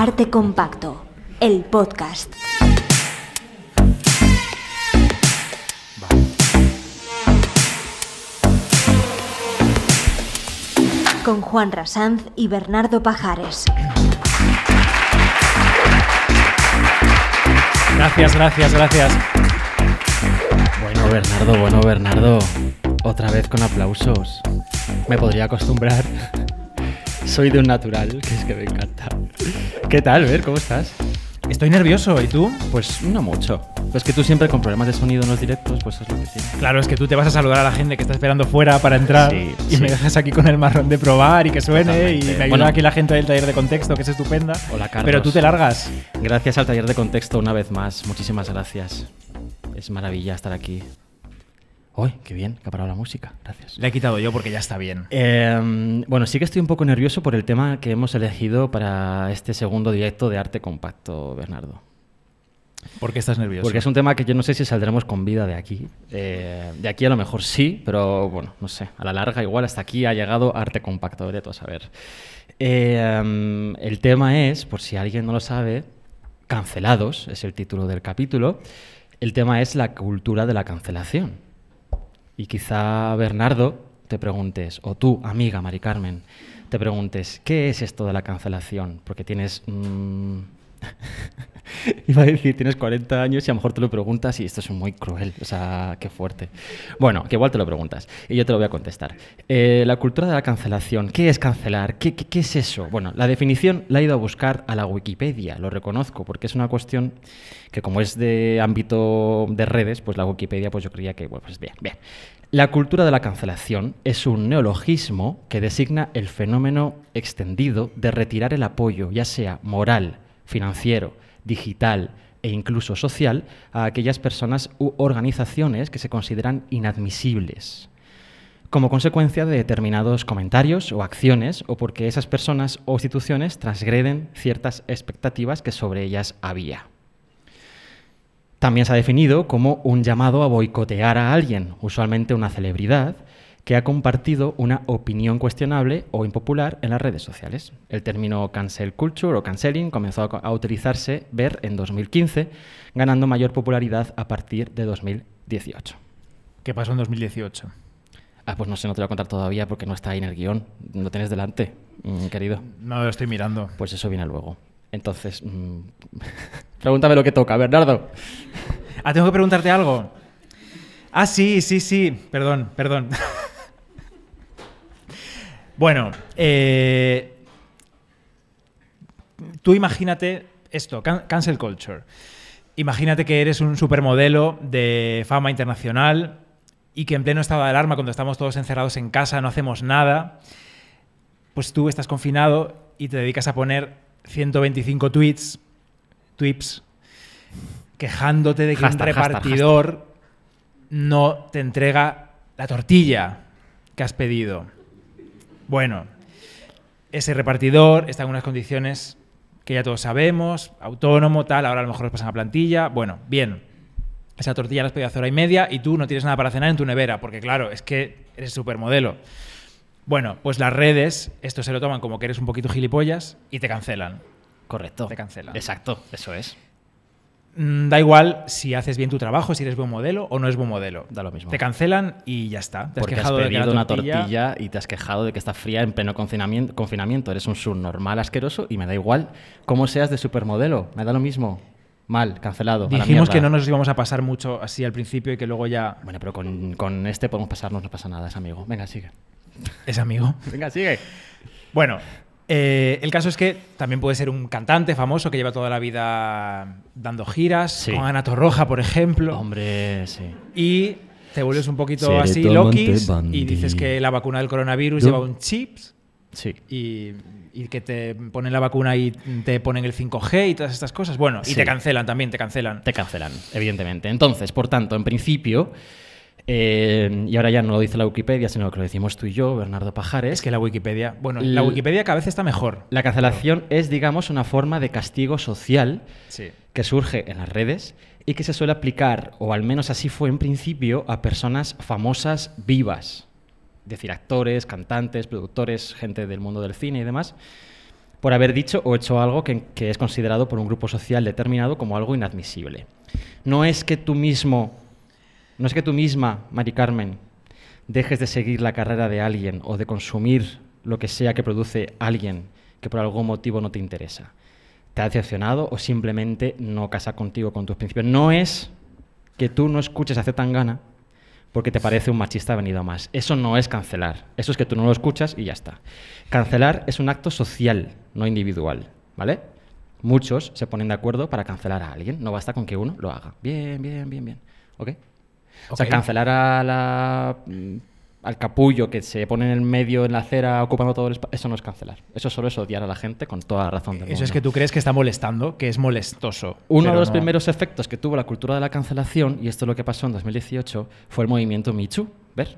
Arte Compacto, el podcast. Con Juan Rasanz y Bernardo Pajares. Gracias, gracias, gracias. Bueno, Bernardo, bueno, Bernardo. Otra vez con aplausos. Me podría acostumbrar. Soy de un natural, que es que me encanta. ¿Qué tal, Ver? ¿Cómo estás? Estoy nervioso, ¿y tú? Pues no mucho. Es que tú siempre con problemas de sonido en los directos, pues es lo que tienes. Claro, es que tú te vas a saludar a la gente que está esperando fuera para entrar y me dejas aquí con el marrón de probar y que suene y me ayuda bueno, aquí la gente del taller de contexto, que es estupenda. Hola, Carlos. Pero tú te largas. Gracias al taller de contexto una vez más. Muchísimas gracias. Es maravilla estar aquí. ¡Uy, qué bien! Que ha parado la música. Gracias. Le he quitado yo porque ya está bien. Em, bueno, sí que estoy un poco nervioso por el tema que hemos elegido para este segundo directo de Arte Compacto, Bernardo. ¿Por qué estás nervioso? Porque es un tema que yo no sé si saldremos con vida de aquí. Eh, de aquí a lo mejor sí, pero bueno, no sé. A la larga igual hasta aquí ha llegado arte compacto, de a saber. Em, el tema es, por si alguien no lo sabe, Cancelados, es el título del capítulo. El tema es la cultura de la cancelación. Y quizá Bernardo te preguntes, o tú, amiga Mari Carmen, te preguntes, ¿qué es esto de la cancelación? Porque tienes... Mm, Iba a decir, tienes 40 años y a lo mejor te lo preguntas y esto es muy cruel, o sea, qué fuerte. Bueno, que igual te lo preguntas y yo te lo voy a contestar. Eh, la cultura de la cancelación, ¿qué es cancelar? ¿Qué, qué, es eso? Bueno, la definición la he ido a buscar a la Wikipedia, lo reconozco, porque es una cuestión que como es de ámbito de redes, pues la Wikipedia pues yo creía que, bueno, pues bien, bien. La cultura de la cancelación es un neologismo que designa el fenómeno extendido de retirar el apoyo, ya sea moral, financiero, digital e incluso social a aquellas personas u organizaciones que se consideran inadmisibles como consecuencia de determinados comentarios o acciones o porque esas personas o instituciones transgreden ciertas expectativas que sobre ellas había. También se ha definido como un llamado a boicotear a alguien, usualmente una celebridad, que ha compartido una opinión cuestionable o impopular en las redes sociales. El término cancel culture o canceling comenzó a utilizarse ver en 2015, ganando mayor popularidad a partir de 2018. ¿Qué pasó en 2018? Ah, pues no sé, no te lo voy a contar todavía porque no está ahí en el guión. No tienes delante, mm, querido. No lo estoy mirando. Pues eso viene luego. Entonces, mm, pregúntame lo que toca, Bernardo. Ah, tengo que preguntarte algo. Ah, sí, sí, sí. Perdón, perdón. bueno, eh, tú imagínate esto, cancel culture. Imagínate que eres un supermodelo de fama internacional y que en pleno estado de alarma, cuando estamos todos encerrados en casa, no hacemos nada, pues tú estás confinado y te dedicas a poner 125 tweets, tweets, quejándote de que un repartidor no te entrega la tortilla que has pedido. Bueno, ese repartidor está en unas condiciones que ya todos sabemos, autónomo, tal, ahora a lo mejor los pasan a plantilla. Bueno, bien. Esa tortilla la has pedido hace hora y media y tú no tienes nada para cenar en tu nevera, porque claro, es que eres supermodelo. Bueno, pues las redes, esto se lo toman como que eres un poquito gilipollas y te cancelan. Correcto. Te cancelan. Exacto, eso es. Mm, da igual si haces bien tu trabajo, si eres buen modelo o no es buen modelo. Da lo mismo. Te cancelan y ya está. Te has quejado de una tortilla y te has quejado de que está fría en pleno confinamiento. Eres un normal asqueroso y me da igual cómo seas de supermodelo. Me da lo mismo. Mal, cancelado. Dijimos que no nos íbamos a pasar mucho así al principio y que luego ya. Bueno, pero con, con este podemos pasarnos, no pasa nada, es amigo. Venga, sigue. Es amigo. Venga, sigue. Bueno, eh, el caso es que también puede ser un cantante famoso que lleva toda la vida dando giras, con Anato Roja, por ejemplo. Hombre, sí. Y te vuelves un poquito así, Loki, y dices que la vacuna del coronavirus lleva un chip Sí. Y, que te ponen la vacuna y te ponen el 5G y todas estas cosas. Bueno, y te cancelan también, te cancelan. Te cancelan, evidentemente. Entonces, por tanto, en principio. Eh, y ahora ya no lo dice la Wikipedia, sino que lo decimos tú y yo, Bernardo Pajares. Es que la Wikipedia, bueno, la Wikipedia cada vez está mejor. La cancelación es, digamos, una forma de castigo social que surge en las redes y que se suele aplicar, o al menos así fue en principio, a personas famosas vivas. Es decir, actores, cantantes, productores, gente del mundo del cine y demás, por haber dicho o hecho algo que es considerado por un grupo social determinado como algo inadmisible. No es que tú mismo no es que tú misma, Mari Carmen, dejes de seguir la carrera de alguien o de consumir lo que sea que produce alguien que por algún motivo no te interesa. Te ha decepcionado o simplemente no casa contigo con tus principios. No es que tú no escuches hace tan gana porque te parece un machista venido a más. Eso no es cancelar. Eso es que tú no lo escuchas y ya está. Cancelar es un acto social, no individual. ¿Vale? Muchos se ponen de acuerdo para cancelar a alguien. No basta con que uno lo haga. Bien, bien, bien, bien. ¿Ok? O sea, cancelar a mm, al capullo que se pone en el medio, en la acera, ocupando todo el espacio, eso no es cancelar. Eso solo es odiar a la gente con toda la razón del mundo. Eso es que tú crees que está molestando, que es molestoso. Uno de los primeros efectos que tuvo la cultura de la cancelación, y esto es lo que pasó en 2018, fue el movimiento Michu. ¿Ver?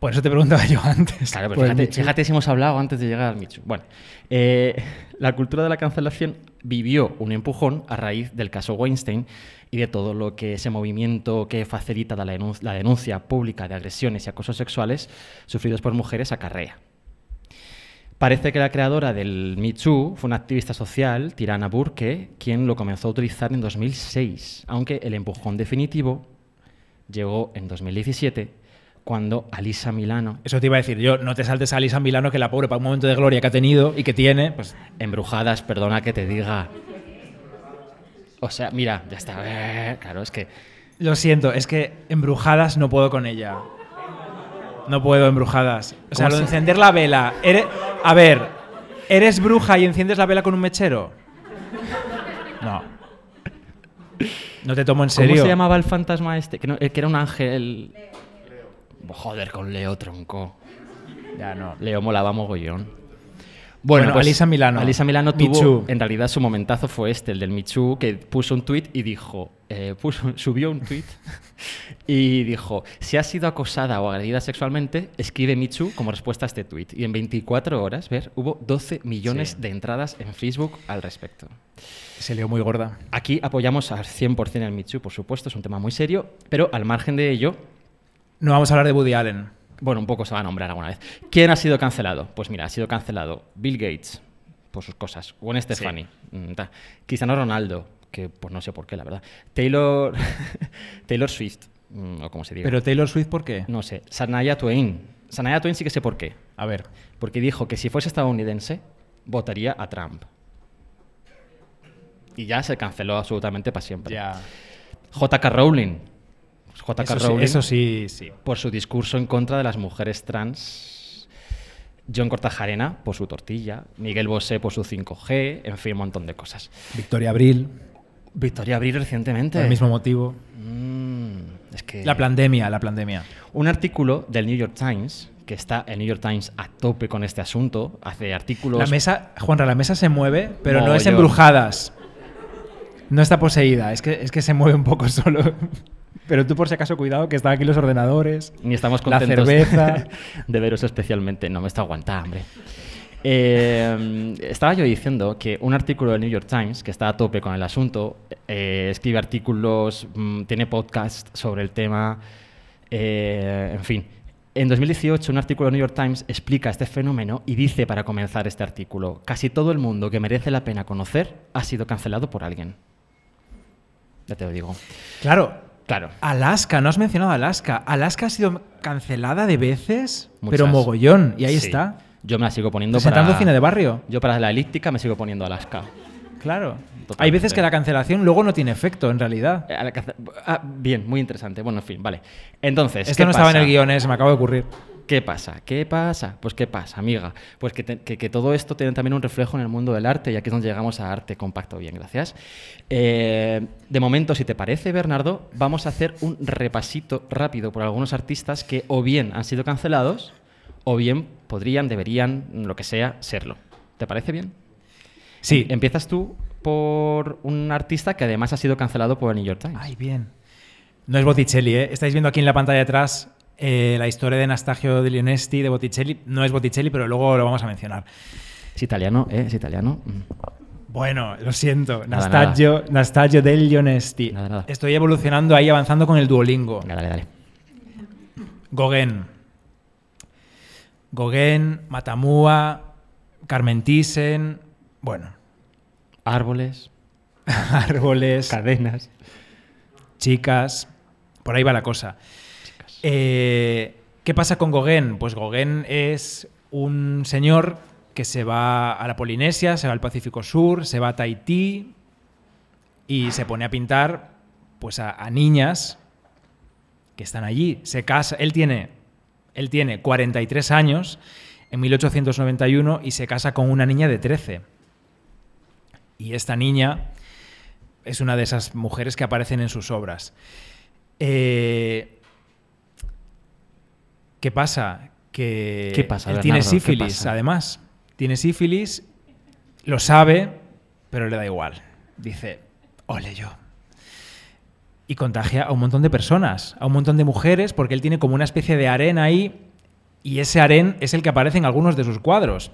Por eso te preguntaba yo antes. Claro, pero fíjate, fíjate, si hemos hablado antes de llegar al Michu. Bueno, eh, la cultura de la cancelación vivió un empujón a raíz del caso Weinstein, y de todo lo que ese movimiento que facilita la denuncia, pública de agresiones y acosos sexuales sufridos por mujeres acarrea. Parece que la creadora del Me Too fue una activista social, Tirana Burke, quien lo comenzó a utilizar en 2006, aunque el empujón definitivo llegó en 2017 cuando Alisa Milano... Eso te iba a decir yo, no te saltes a Alisa Milano, que la pobre para un momento de gloria que ha tenido y que tiene, pues... Embrujadas, perdona que te diga, o sea, mira, ya está. Claro, es que. Lo siento, es que embrujadas no puedo con ella. No puedo embrujadas. O sea, lo de encender la vela. A ver, ¿eres bruja y enciendes la vela con un mechero? No. No te tomo en serio. ¿Cómo se llamaba el fantasma este? Eh, que, era un ángel. Joder, con Leo tronco. Ya no. Leo molaba mogollón. Bueno, pues, Alisa Milano. Milano tuvo, en realidad su momentazo fue este, el del Michu, que puso un tuit y dijo, eh, subió un tweet y dijo, si has sido acosada o agredida sexualmente, escribe Michu como respuesta a este tweet. Y en 24 horas, ver, hubo 12 millones de entradas en Facebook al respecto. Se leo muy gorda. Aquí apoyamos al 100% el Michu, por supuesto, es un tema muy serio, pero al margen de ello... No vamos a hablar de Woody Allen bueno, un poco se va a nombrar alguna vez. ¿Quién ha sido cancelado? Pues mira, ha sido cancelado Bill Gates por sus cosas, Gwen Stefani, quizá mm, no Ronaldo, que pues no sé por qué, la verdad. Taylor, Taylor Swift, mm, o como se diga. ¿Pero Taylor Swift por qué? No sé. Sanaya Twain. Sanaya Twain sí que sé por qué. A ver. Porque dijo que si fuese estadounidense, votaría a Trump. Y ya se canceló absolutamente para siempre. JK Rowling J.K. Rowling. eso sí, sí. Por su discurso en contra de las mujeres trans. John Cortajarena por su tortilla. Miguel Bosé por su 5G. En fin, un montón de cosas. Victoria Abril. Victoria Abril recientemente. Por el mismo motivo. Mm, es que... La pandemia, la pandemia. Un artículo del New York Times que está el New York Times a tope con este asunto, hace artículos. La mesa, Juanra, la mesa se mueve, pero no, es embrujadas. No está poseída, es que, es que se mueve un poco solo. Pero tú por si acaso, cuidado, que están aquí los ordenadores. Ni estamos contentos. La cerveza. De veros especialmente. No me está aguantando, hombre. Eh, estaba yo diciendo que un artículo del New York Times, que está a tope con el asunto, eh, escribe artículos, mm, tiene podcast sobre el tema, eh, en fin. En 2018, un artículo del New York Times explica este fenómeno y dice para comenzar este artículo, casi todo el mundo que merece la pena conocer ha sido cancelado por alguien. Ya te lo digo. Claro, Claro. Alaska, no has mencionado Alaska. Alaska ha sido cancelada de veces, pero mogollón, y ahí está. Yo me la sigo poniendo para para... cine de barrio. Yo para la elíptica me sigo poniendo Alaska. Claro. Hay veces que la cancelación luego no tiene efecto, en realidad. Eh, ah, bien, muy interesante. Bueno, en fin, vale. Entonces. Esto no estaba en el guión, eh, se me acaba de ocurrir. ¿Qué pasa? ¿Qué pasa? Pues ¿qué pasa, amiga? Pues que, todo esto tiene también un reflejo en el mundo del arte y aquí es donde llegamos a Arte Compacto. Bien, gracias. Eh, de momento, si te parece, Bernardo, vamos a hacer un repasito rápido por algunos artistas que o bien han sido cancelados o bien podrían, deberían, lo que sea, serlo. ¿Te parece bien? Sí. Em, empiezas tú por un artista que además ha sido cancelado por el New York Times. Ay, bien. No es Botticelli, ¿eh? Estáis viendo aquí en la pantalla de atrás eh, la historia de Nastagio de Lionesti, de Botticelli, no es Botticelli, pero luego lo vamos a mencionar. Es italiano, ¿eh? Es italiano. Bueno, lo siento. Nastagio, Estoy evolucionando ahí, avanzando con el Duolingo. Dale, dale. Gauguin. Gauguin, Matamua, Carmentisen. Bueno. Árboles. Árboles. Cadenas. Chicas. Por ahí va la cosa. Eh, ¿Qué pasa con Gauguin? Pues Gauguin es un señor que se va a la Polinesia, se va al Pacífico Sur, se va a Tahití y se pone a pintar pues a, niñas que están allí. Se casa, él tiene, él tiene 43 años en 1891 y se casa con una niña de 13. Y esta niña es una de esas mujeres que aparecen en sus obras. Eh, ¿Qué pasa? Que él tiene sífilis, además. Tiene sífilis, lo sabe, pero le da igual. Dice, ole yo. Y contagia a un montón de personas, a un montón de mujeres, porque él tiene como una especie de harén ahí, y ese harén es el que aparece en algunos de sus cuadros.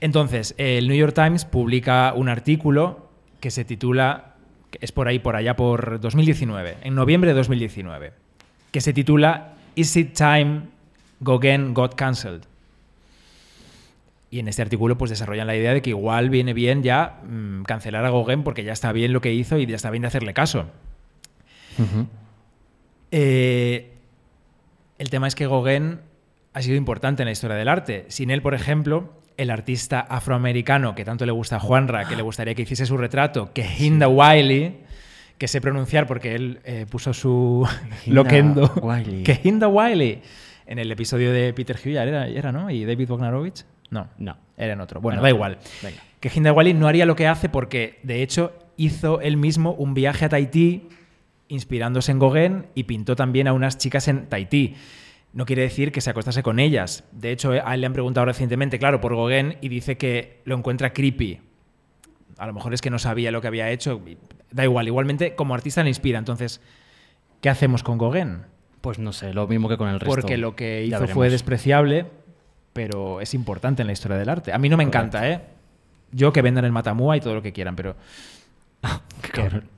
Entonces, el New York Times publica un artículo que se titula, es por ahí, por allá, por 2019, en noviembre de 2019, que se titula Is It Time Gauguin Got Cancelled? Y en este artículo pues desarrollan la idea de que igual viene bien ya mm, cancelar a Gauguin porque ya está bien lo que hizo y ya está bien de hacerle caso. Eh, el tema es que Gauguin ha sido importante en la historia del arte. Sin él, por ejemplo, el artista afroamericano que tanto le gusta a Juanra, que le gustaría que hiciese su retrato, que Hinda Wiley que sé pronunciar porque él eh, puso su loquendo. Que Hinda Wiley. En el episodio de Peter hughes era, era, ¿no? ¿Y David Bognarowicz? No. No. Era en otro. Bueno, da igual. Que Hinda Wiley no haría lo que hace porque, de hecho, hizo él mismo un viaje a Tahití inspirándose en Gauguin y pintó también a unas chicas en Tahití no quiere decir que se acostase con ellas. De hecho, a él le han preguntado recientemente, claro, por Gauguin y dice que lo encuentra creepy, a lo mejor es que no sabía lo que había hecho. Da igual, igualmente como artista le inspira. Entonces, ¿qué hacemos con Gauguin? Pues no sé, lo mismo que con el resto. Porque lo que hizo fue despreciable, pero es importante en la historia del arte. A mí no me encanta, ¿eh? Yo que vendan el Matamua y todo lo que quieran, pero...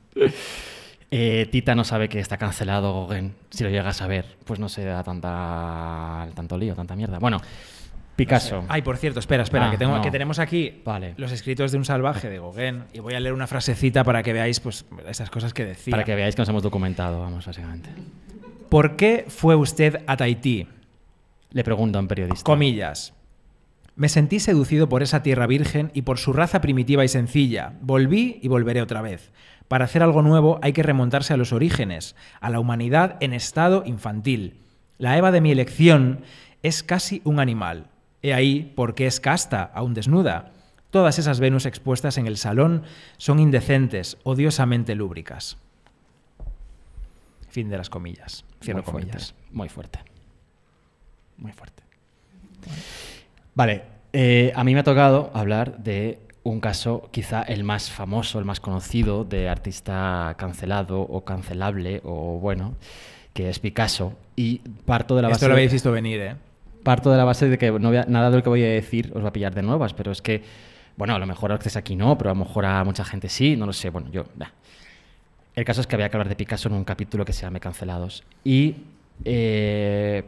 Eh, Tita no sabe que está cancelado Gauguin. Si lo llega a saber, pues no se da tanta, tanto lío, tanta mierda. Bueno, Picasso. Ay, por cierto, espera, espera, ah, que, tenemos aquí los escritos de un salvaje de Gauguin y voy a leer una frasecita para que veáis pues, esas cosas que decía. Para que veáis que nos hemos documentado, vamos, básicamente. ¿Por qué fue usted a Tahití? Le pregunta un periodista. Comillas. Me sentí seducido por esa tierra virgen y por su raza primitiva y sencilla. Volví y volveré otra vez. Para hacer algo nuevo hay que remontarse a los orígenes, a la humanidad en estado infantil. La Eva de mi elección es casi un animal, He ahí porque es casta, aún desnuda. Todas esas Venus expuestas en el salón son indecentes, odiosamente lúbricas. Fin de las comillas. Cierro comillas. muy fuerte. Muy fuerte. Vale, eh, a mí me ha tocado hablar de un caso quizá el más famoso, el más conocido de artista cancelado o cancelable o bueno, que es Picasso. Y parto de la base... Esto lo habéis visto venir, ¿eh? parto de la base de que no nada de lo que voy a decir os va a pillar de nuevas, pero es que, bueno, a lo mejor a ustedes aquí no, pero a lo mejor a mucha gente sí, no lo sé, bueno, yo... El caso es que había que hablar de Picasso en un capítulo que se llama Cancelados. Y eh,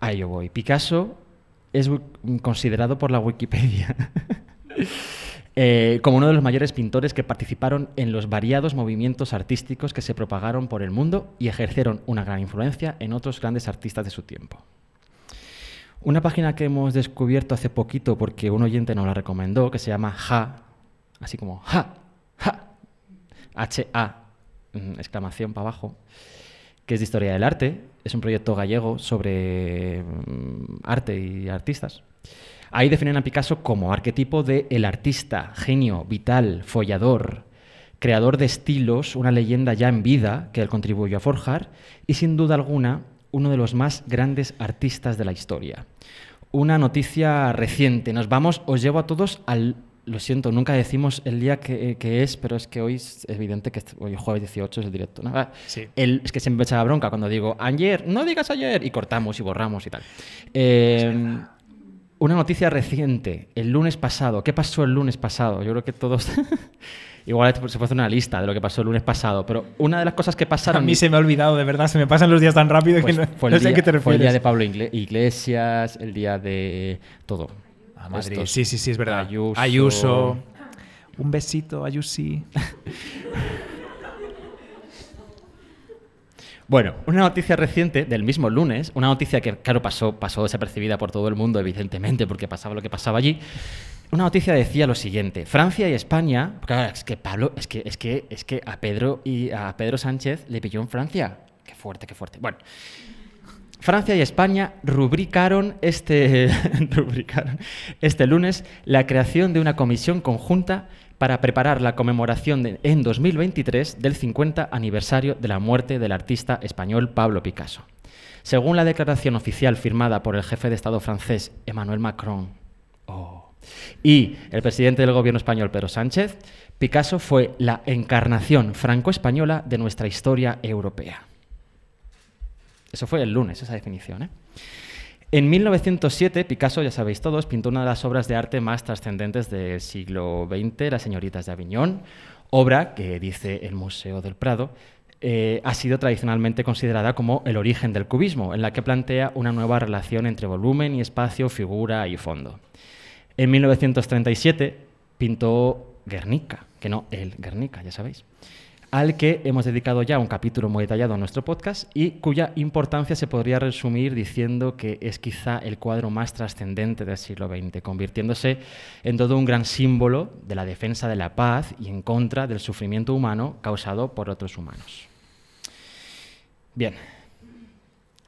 ahí yo voy. Picasso es considerado por la Wikipedia eh, como uno de los mayores pintores que participaron en los variados movimientos artísticos que se propagaron por el mundo y ejercieron una gran influencia en otros grandes artistas de su tiempo. Una página que hemos descubierto hace poquito porque un oyente nos la recomendó, que se llama Ja, así como Ja, Ja, H-A, mm, exclamación para abajo, que es de historia del arte. Es un proyecto gallego sobre mm, arte y artistas. Ahí definen a Picasso como arquetipo de el artista, genio, vital, follador, creador de estilos, una leyenda ya en vida que él contribuyó a forjar y sin duda alguna uno de los más grandes artistas de la historia. Una noticia reciente. Nos vamos, os llevo a todos al lo siento, nunca decimos el día que, es, pero es que hoy es evidente que hoy jueves 18 es el directo. El, es que siempre me echa la bronca cuando digo ayer, no digas ayer, y cortamos y borramos y tal. Em, una noticia reciente, el lunes pasado. ¿Qué pasó el lunes pasado? Yo creo que todos Igual se puede hacer una lista de lo que pasó el lunes pasado, pero una de las cosas que pasaron. A mí se me ha olvidado, de verdad, se me pasan los días tan rápido que pues no, fue el el día de Pablo Iglesias, el día de todo. A Madrid. Sí, sí, sí, es verdad. Ayuso. Un besito, Ayusi. Bueno, una noticia reciente del mismo lunes, una noticia que, claro, pasó, pasó desapercibida por todo el mundo, evidentemente, porque pasaba lo que pasaba allí, una noticia decía lo siguiente: Francia y España. es que Pablo, es que, es que, es que a Pedro y a Pedro Sánchez le pilló en Francia. Qué fuerte, qué fuerte. Bueno. Francia y España rubricaron este, este lunes la creación de una comisión conjunta para preparar la conmemoración en 2023 del 50 aniversario de la muerte del artista español Pablo Picasso. Según la declaración oficial firmada por el jefe de Estado francés Emmanuel Macron, oh. Y el presidente del gobierno español, Pedro Sánchez, Picasso fue la encarnación franco-española de nuestra historia europea. Eso fue el lunes, esa definición. ¿eh? En 1907, Picasso, ya sabéis todos, pintó una de las obras de arte más trascendentes del siglo XX, Las señoritas de Aviñón, obra que, dice el Museo del Prado, eh, ha sido tradicionalmente considerada como el origen del cubismo, en la que plantea una nueva relación entre volumen y espacio, figura y fondo. En 1937 pintó Guernica, que no, el Guernica, ya sabéis, al que hemos dedicado ya un capítulo muy detallado en nuestro podcast y cuya importancia se podría resumir diciendo que es quizá el cuadro más trascendente del siglo XX, convirtiéndose en todo un gran símbolo de la defensa de la paz y en contra del sufrimiento humano causado por otros humanos. Bien,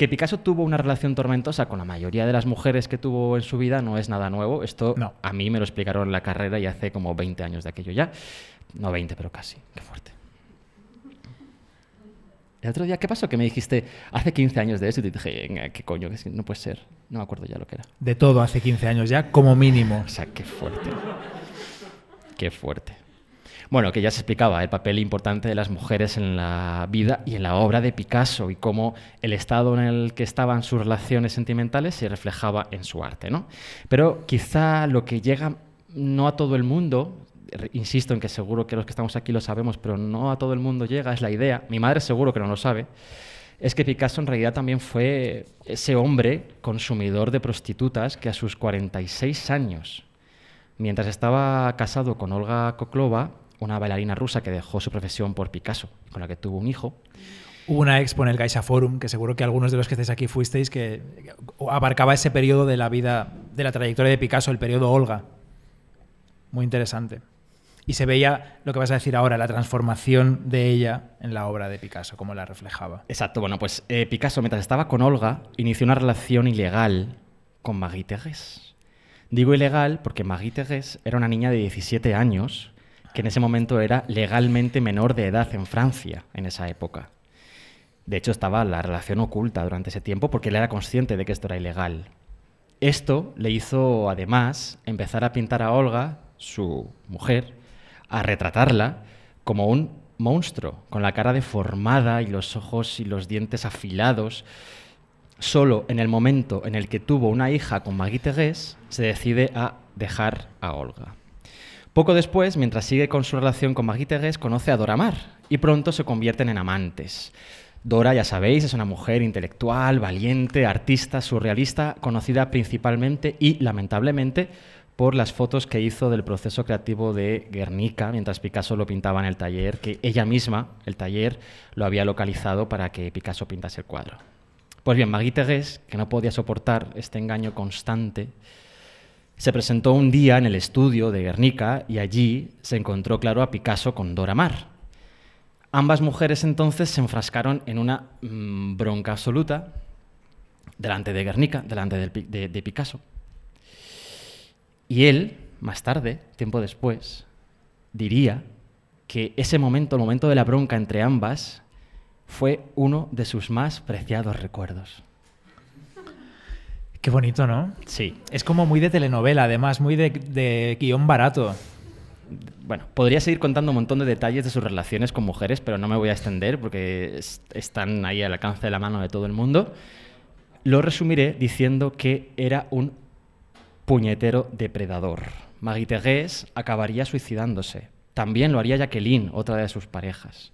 que Picasso tuvo una relación tormentosa con la mayoría de las mujeres que tuvo en su vida no es nada nuevo. Esto a mí me lo explicaron en la carrera y hace como 20 años de aquello ya. No 20, pero casi. Qué fuerte. El otro día, ¿qué pasó? Que me dijiste hace 15 años de eso y te dije, ¿qué coño? no puede ser. No me acuerdo ya lo que era. De todo hace 15 años ya, como mínimo. o sea, qué fuerte. Qué fuerte. Bueno, que ya se explicaba el papel importante de las mujeres en la vida y en la obra de Picasso y cómo el estado en el que estaban sus relaciones sentimentales se reflejaba en su arte. ¿no? Pero quizá lo que llega no a todo el mundo, insisto en que seguro que los que estamos aquí lo sabemos, pero no a todo el mundo llega, es la idea, mi madre seguro que no lo sabe, es que Picasso en realidad también fue ese hombre consumidor de prostitutas que a sus 46 años, mientras estaba casado con Olga Koklova, una bailarina rusa que dejó su profesión por Picasso, con la que tuvo un hijo. Hubo una expo en el Geisha Forum, que seguro que algunos de los que estáis aquí fuisteis, que abarcaba ese periodo de la vida, de la trayectoria de Picasso, el periodo Olga. Muy interesante. Y se veía lo que vas a decir ahora, la transformación de ella en la obra de Picasso, cómo la reflejaba. Exacto, bueno, pues eh, Picasso, mientras estaba con Olga, inició una relación ilegal con Marie Thérèse. Digo ilegal porque Marie Thérèse era una niña de 17 años que en ese momento era legalmente menor de edad en Francia, en esa época. De hecho, estaba la relación oculta durante ese tiempo porque él era consciente de que esto era ilegal. Esto le hizo, además, empezar a pintar a Olga, su mujer, a retratarla como un monstruo, con la cara deformada y los ojos y los dientes afilados. Solo en el momento en el que tuvo una hija con Maggie se decide a dejar a Olga. Poco después, mientras sigue con su relación con Marie-Thérèse, conoce a Dora Mar y pronto se convierten en amantes. Dora, ya sabéis, es una mujer intelectual, valiente, artista, surrealista, conocida principalmente y lamentablemente por las fotos que hizo del proceso creativo de Guernica mientras Picasso lo pintaba en el taller, que ella misma, el taller, lo había localizado para que Picasso pintase el cuadro. Pues bien, Magui que no podía soportar este engaño constante, se presentó un día en el estudio de Guernica y allí se encontró claro a Picasso con Dora mar. Ambas mujeres entonces se enfrascaron en una mm, bronca absoluta delante de Guernica, delante de Picasso. Y él, más tarde, tiempo después, diría que ese momento, el momento de la bronca entre ambas, fue uno de sus más preciados recuerdos. Qué bonito, ¿no? Sí. Es como muy de telenovela, además, muy de, guión barato bueno, podría seguir contando un montón de detalles de sus relaciones con mujeres, pero no me voy a extender porque están ahí al alcance de la mano de todo el mundo. Lo resumiré diciendo que era un puñetero depredador. Marie Thérèse acabaría suicidándose. También lo haría Jacqueline, otra de sus parejas.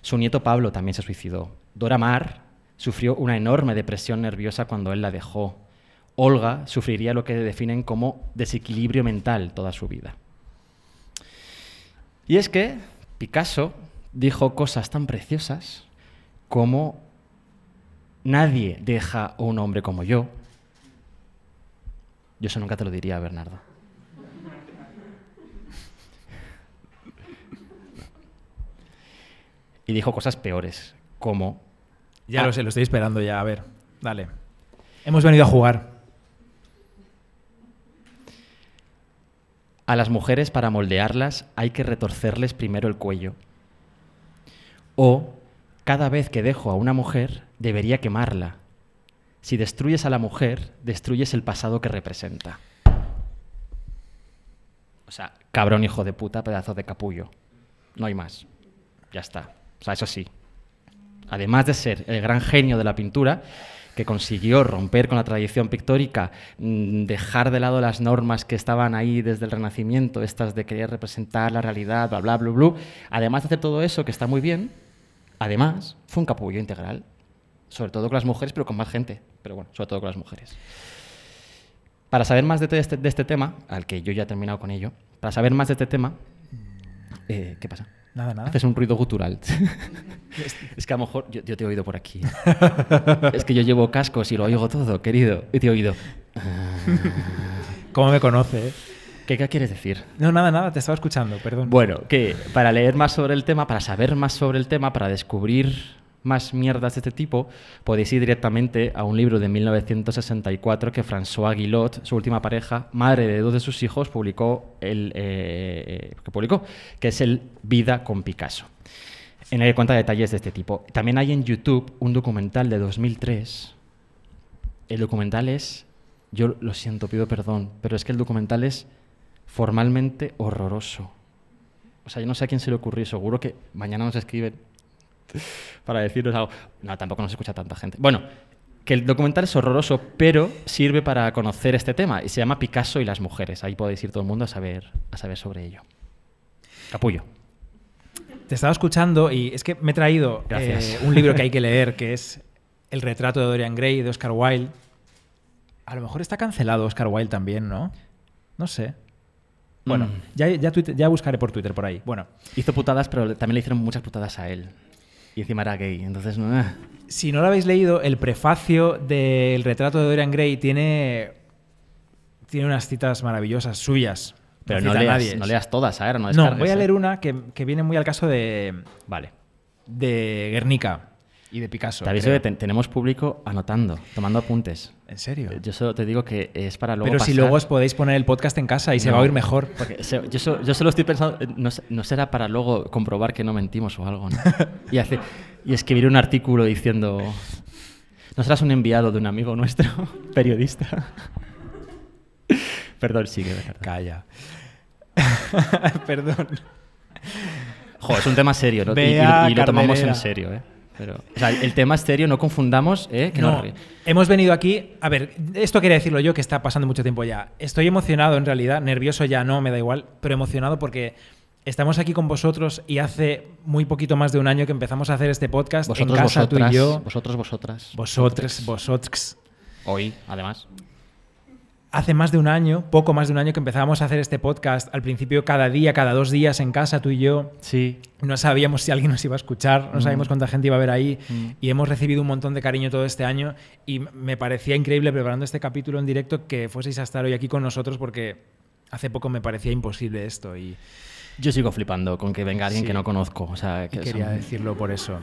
Su nieto Pablo también se suicidó. Dora Mar sufrió una enorme depresión nerviosa cuando él la dejó. Olga sufriría lo que definen como desequilibrio mental toda su vida. Y es que Picasso dijo cosas tan preciosas como nadie deja a un hombre como yo. Yo eso nunca te lo diría, Bernardo. Y dijo cosas peores, como... Ya lo ah, sé, lo estoy esperando ya, a ver. Dale. Hemos venido a jugar. A las mujeres para moldearlas hay que retorcerles primero el cuello. O cada vez que dejo a una mujer debería quemarla. Si destruyes a la mujer, destruyes el pasado que representa. O sea, cabrón hijo de puta, pedazo de capullo. No hay más. Ya está. O sea, eso sí. Además de ser el gran genio de la pintura, que consiguió romper con la tradición pictórica, mm, dejar de lado las normas que estaban ahí desde el Renacimiento, estas de querer representar la realidad, bla, bla, bla, bla. Además de hacer todo eso, que está muy bien, además fue un capullo integral, sobre todo con las mujeres, pero con más gente, pero bueno, sobre todo con las mujeres. Para saber más de este, este, tema, al que yo ya he terminado con ello, para saber más de este tema, eh, ¿qué pasa? Nada, nada. Haces un ruido gutural. es que a lo mejor yo, te he oído por aquí. es que yo llevo cascos y lo oigo todo, querido. Y te he oído. ¿Cómo me conoce? Eh? ¿Qué, quieres decir? No, nada, nada, te estaba escuchando, perdón. Bueno, que para leer más sobre el tema, para saber más sobre el tema, para descubrir más mierdas de este tipo, podéis pues ir directamente a un libro de 1964 que François Guillot, su última pareja, madre de dos de sus hijos, publicó, el, eh, que, publicó que es el Vida con Picasso. En el que cuenta detalles de este tipo. También hay en YouTube un documental de 2003. El documental es, yo lo siento, pido perdón, pero es que el documental es formalmente horroroso. O sea, yo no sé a quién se le ocurrió, seguro que mañana nos escriben para deciros algo. No, tampoco nos escucha tanta gente. Bueno, que el documental es horroroso, pero sirve para conocer este tema. Y se llama Picasso y las mujeres. Ahí podéis ir todo el mundo a saber, a saber sobre ello. Capullo. Te estaba escuchando y es que me he traído eh, un libro que hay que leer, que es El retrato de Dorian Gray de Oscar Wilde. A lo mejor está cancelado Oscar Wilde también, ¿no? No sé. Bueno, mm. ya, ya buscaré por Twitter por ahí. Bueno. Hizo putadas, pero también le hicieron muchas putadas a él. Y encima era gay, entonces no. Si no lo habéis leído, el prefacio del retrato de Dorian Gray tiene, tiene unas citas maravillosas suyas. Pero no, leas, no leas, todas, a ver, no No, voy a ¿eh? leer una que, que viene muy al caso de. Vale. De Guernica y de Picasso. Te aviso que tenemos público anotando, tomando apuntes. ¿En serio? Eh, yo solo te digo que es para luego. Pero si luego os podéis poner el podcast en casa y se va a oír mejor. Porque yo, solo estoy pensando, eh, no, será para luego comprobar que no mentimos o algo. ¿no? Y, escribir un artículo diciendo. ¿No serás un enviado de un amigo nuestro, periodista? Perdón, sigue. Perdón. Calla. Perdón. Joder, es un tema serio, ¿no? y, y lo tomamos en serio, ¿eh? Pero, o sea, el tema estéreo, no confundamos. ¿eh? no, hemos venido aquí. A ver, esto quería decirlo yo, que está pasando mucho tiempo ya. Estoy emocionado en realidad, nervioso ya no, me da igual, pero emocionado porque estamos aquí con vosotros y hace muy poquito más de un año que empezamos a hacer este podcast. Vosotros, en casa, vosotras, tú y yo. Vosotros, vosotras. Vosotros, vosotros. Hoy, además hace más de un año, poco más de un año que empezábamos a hacer este podcast. Al principio cada día, cada dos días en casa, tú y yo. Sí. No sabíamos si alguien nos iba a escuchar, no mm. sabíamos cuánta gente iba a ver ahí mm. y hemos recibido un montón de cariño todo este año y me parecía increíble preparando este capítulo en directo que fueseis a estar hoy aquí con nosotros porque hace poco me parecía imposible esto y... Yo sigo flipando con que venga alguien que no conozco. sea, quería decirlo por eso.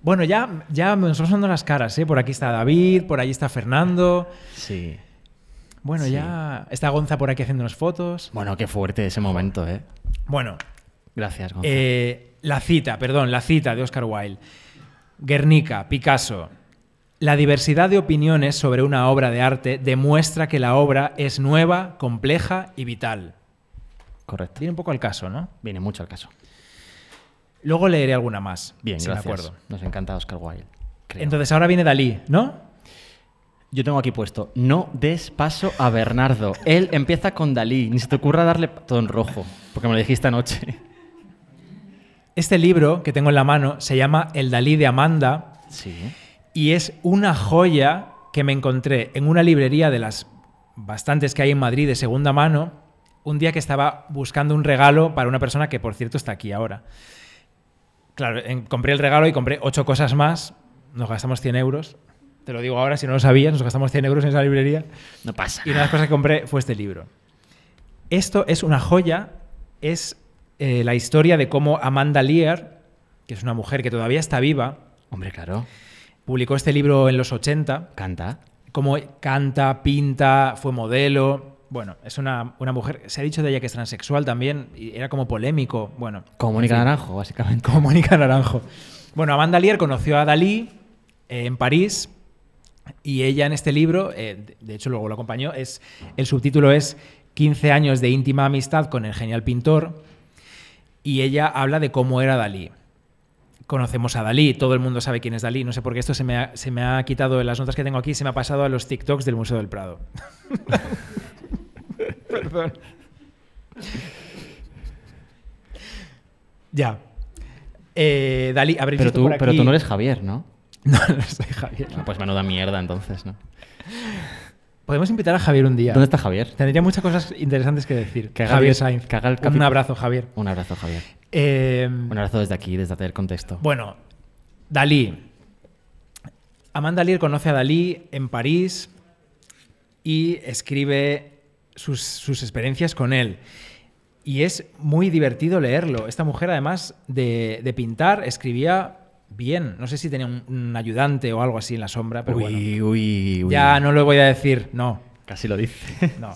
Bueno, ya, ya son son las caras, ¿eh? Por aquí está David, por allí está Fernando. Sí. Bueno, ya está Gonza por aquí haciéndonos fotos. Bueno, qué fuerte ese momento, ¿eh? Bueno. Gracias, Gonza. Eh, la cita, perdón, la cita de Oscar Wilde. Guernica, Picasso. La diversidad de opiniones sobre una obra de arte demuestra que la obra es nueva, compleja y vital. Correcto. Viene un poco al caso, ¿no? Viene mucho al caso. Luego leeré alguna más. Bien, de acuerdo. Nos encanta Oscar Wilde. Entonces ahora viene Dalí, ¿no? Yo tengo aquí puesto, no des paso a Bernardo. Él empieza con Dalí, ni se te ocurra darle todo en rojo, porque me lo dijiste anoche. Este libro que tengo en la mano se llama El Dalí de Amanda sí. y es una joya que me encontré en una librería de las bastantes que hay en Madrid de segunda mano, un día que estaba buscando un regalo para una persona que, por cierto, está aquí ahora. Claro, compré el regalo y compré ocho cosas más, nos gastamos 100 euros. Te lo digo ahora, si no lo sabías, nos gastamos 100 euros en esa librería. No pasa. Y una de las cosas que compré fue este libro. Esto es una joya, es eh, la historia de cómo Amanda Lear, que es una mujer que todavía está viva. Hombre, claro. Publicó este libro en los 80. Canta. Como canta, pinta, fue modelo. Bueno, es una, mujer, se ha dicho de ella que es transexual también, y era como polémico. Bueno. Como Mónica Naranjo, básicamente. Como Mónica Naranjo. Bueno, Amanda Lear conoció a Dalí eh, en París y ella en este libro, eh, de hecho luego lo acompañó, es, el subtítulo es 15 años de íntima amistad con el genial pintor, y ella habla de cómo era Dalí. Conocemos a Dalí, todo el mundo sabe quién es Dalí, no sé por qué esto se me ha, quitado en las notas que tengo aquí, se me ha pasado a los TikToks del Museo del Prado. Perdón. Ya. Eh, Dalí, habréis Pero tú no eres Javier, ¿no? No, no soy Javier. Ah, pues menuda mierda entonces, ¿no? Podemos invitar a Javier un día. ¿Dónde está Javier? Tendría muchas cosas interesantes que decir. Que Javier Sainz. un abrazo, Javier. Un abrazo, Javier. Em, un abrazo desde aquí, desde hacer contexto. Bueno, Dalí. Amanda Lear conoce a Dalí en París y escribe sus, experiencias con él. Y es muy divertido leerlo. Esta mujer, además de pintar, escribía bien. No sé si tenía un, ayudante o algo así en la sombra, pero bueno. Uy, uy. Ya no lo voy a decir, no. Casi lo dice. No.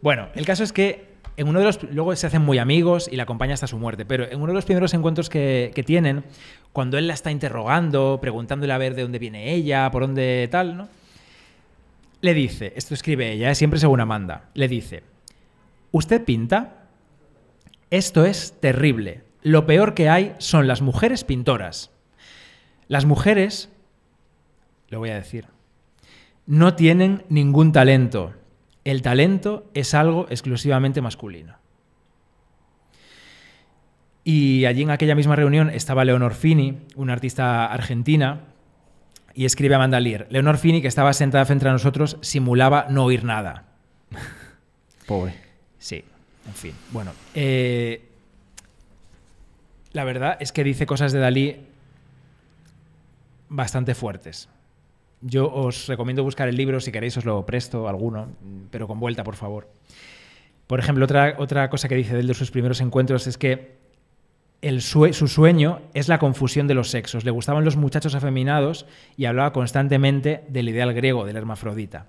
Bueno, el caso es que en uno de los, luego se hacen muy amigos y la acompaña hasta su muerte, pero en uno de los primeros encuentros que, tienen, cuando él la está interrogando, preguntándole a ver de dónde viene ella, por dónde tal, ¿no? Le dice, esto escribe ella, ¿eh? siempre según Amanda, le dice, ¿usted pinta? Esto es terrible. Lo peor que hay son las mujeres pintoras. Las mujeres, lo voy a decir, no tienen ningún talento. El talento es algo exclusivamente masculino. Y allí en aquella misma reunión estaba Leonor Fini, una artista argentina, y escribe a Mandalier. Leonor Fini, que estaba sentada frente a nosotros, simulaba no oír nada. Pobre. Sí, en fin. Bueno, eh, la verdad es que dice cosas de Dalí bastante fuertes. Yo os recomiendo buscar el libro, si queréis os lo presto alguno, pero con vuelta, por favor. Por ejemplo, otra, otra cosa que dice de él de sus primeros encuentros es que el su sueño es la confusión de los sexos. Le gustaban los muchachos afeminados y hablaba constantemente del ideal griego, del hermafrodita.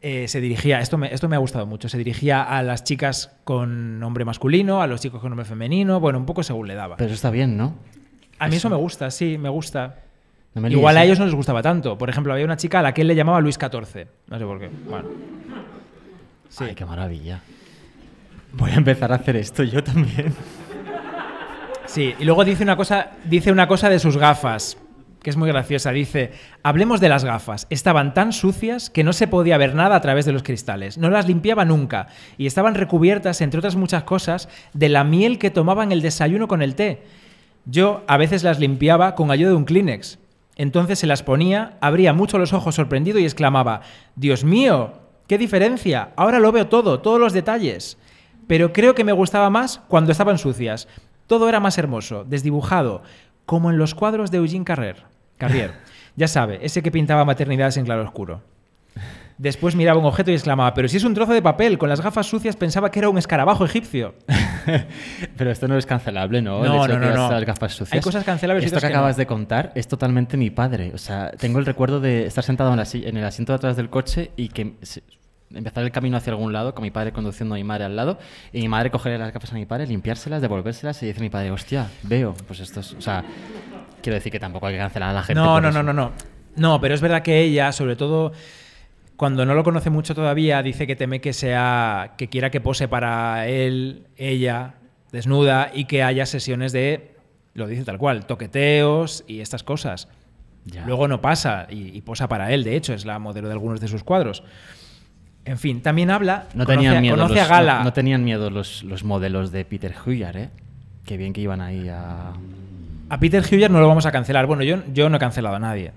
Eh, se dirigía, esto me, esto me ha gustado mucho, se dirigía a las chicas con nombre masculino, a los chicos con nombre femenino, bueno, un poco según le daba. Pero está bien, ¿no? A mí eso me gusta, sí, me gusta. Igual a ellos ¿eh? no les gustaba tanto. Por ejemplo, había una chica a la que él le llamaba Luis XIV. No sé por qué. Sí. Ay, qué maravilla. Voy a empezar a hacer esto yo también. Sí, y luego dice una cosa, dice una cosa de sus gafas, que es muy graciosa. Dice, hablemos de las gafas. Estaban tan sucias que no se podía ver nada a través de los cristales. No las limpiaba nunca. Y estaban recubiertas, entre otras muchas cosas, de la miel que tomaban el desayuno con el té. Yo a veces las limpiaba con ayuda de un Kleenex. Entonces se las ponía, abría mucho los ojos sorprendido y exclamaba, Dios mío, qué diferencia, ahora lo veo todo, todos los detalles. Pero creo que me gustaba más cuando estaban sucias. Todo era más hermoso, desdibujado, como en los cuadros de Eugene Carrer. Carrier, ya sabe, ese que pintaba maternidades en claro oscuro. Después miraba un objeto y exclamaba, pero si es un trozo de papel, con las gafas sucias pensaba que era un escarabajo egipcio. pero esto no es cancelable, ¿no? No, no, no, no. Las gafas sucias. Hay cosas cancelables. Esto que acabas de contar es totalmente mi padre. O sea, tengo el recuerdo de estar sentado en, el asiento de atrás del coche y que empezar el camino hacia algún lado, con mi padre conduciendo a mi madre al lado, y mi madre cogerle las gafas a mi padre, limpiárselas, devolvérselas y dice mi padre, hostia, veo, pues esto o sea, quiero decir que tampoco hay que cancelar a la gente. No, no, no, no, no. No, pero es verdad que ella, sobre todo, cuando no lo conoce mucho todavía, dice que teme que sea. que quiera que pose para él, ella, desnuda, y que haya sesiones de. lo dice tal cual, toqueteos y estas cosas. Luego no pasa, y, posa para él, de hecho, es la modelo de algunos de sus cuadros. En fin, también habla. No conoce, tenían miedo, Gala. No, tenían miedo los, modelos de Peter Huyar, ¿eh? Qué bien que iban ahí a. A Peter Huyar no lo vamos a cancelar. Bueno, yo, yo no he cancelado a nadie.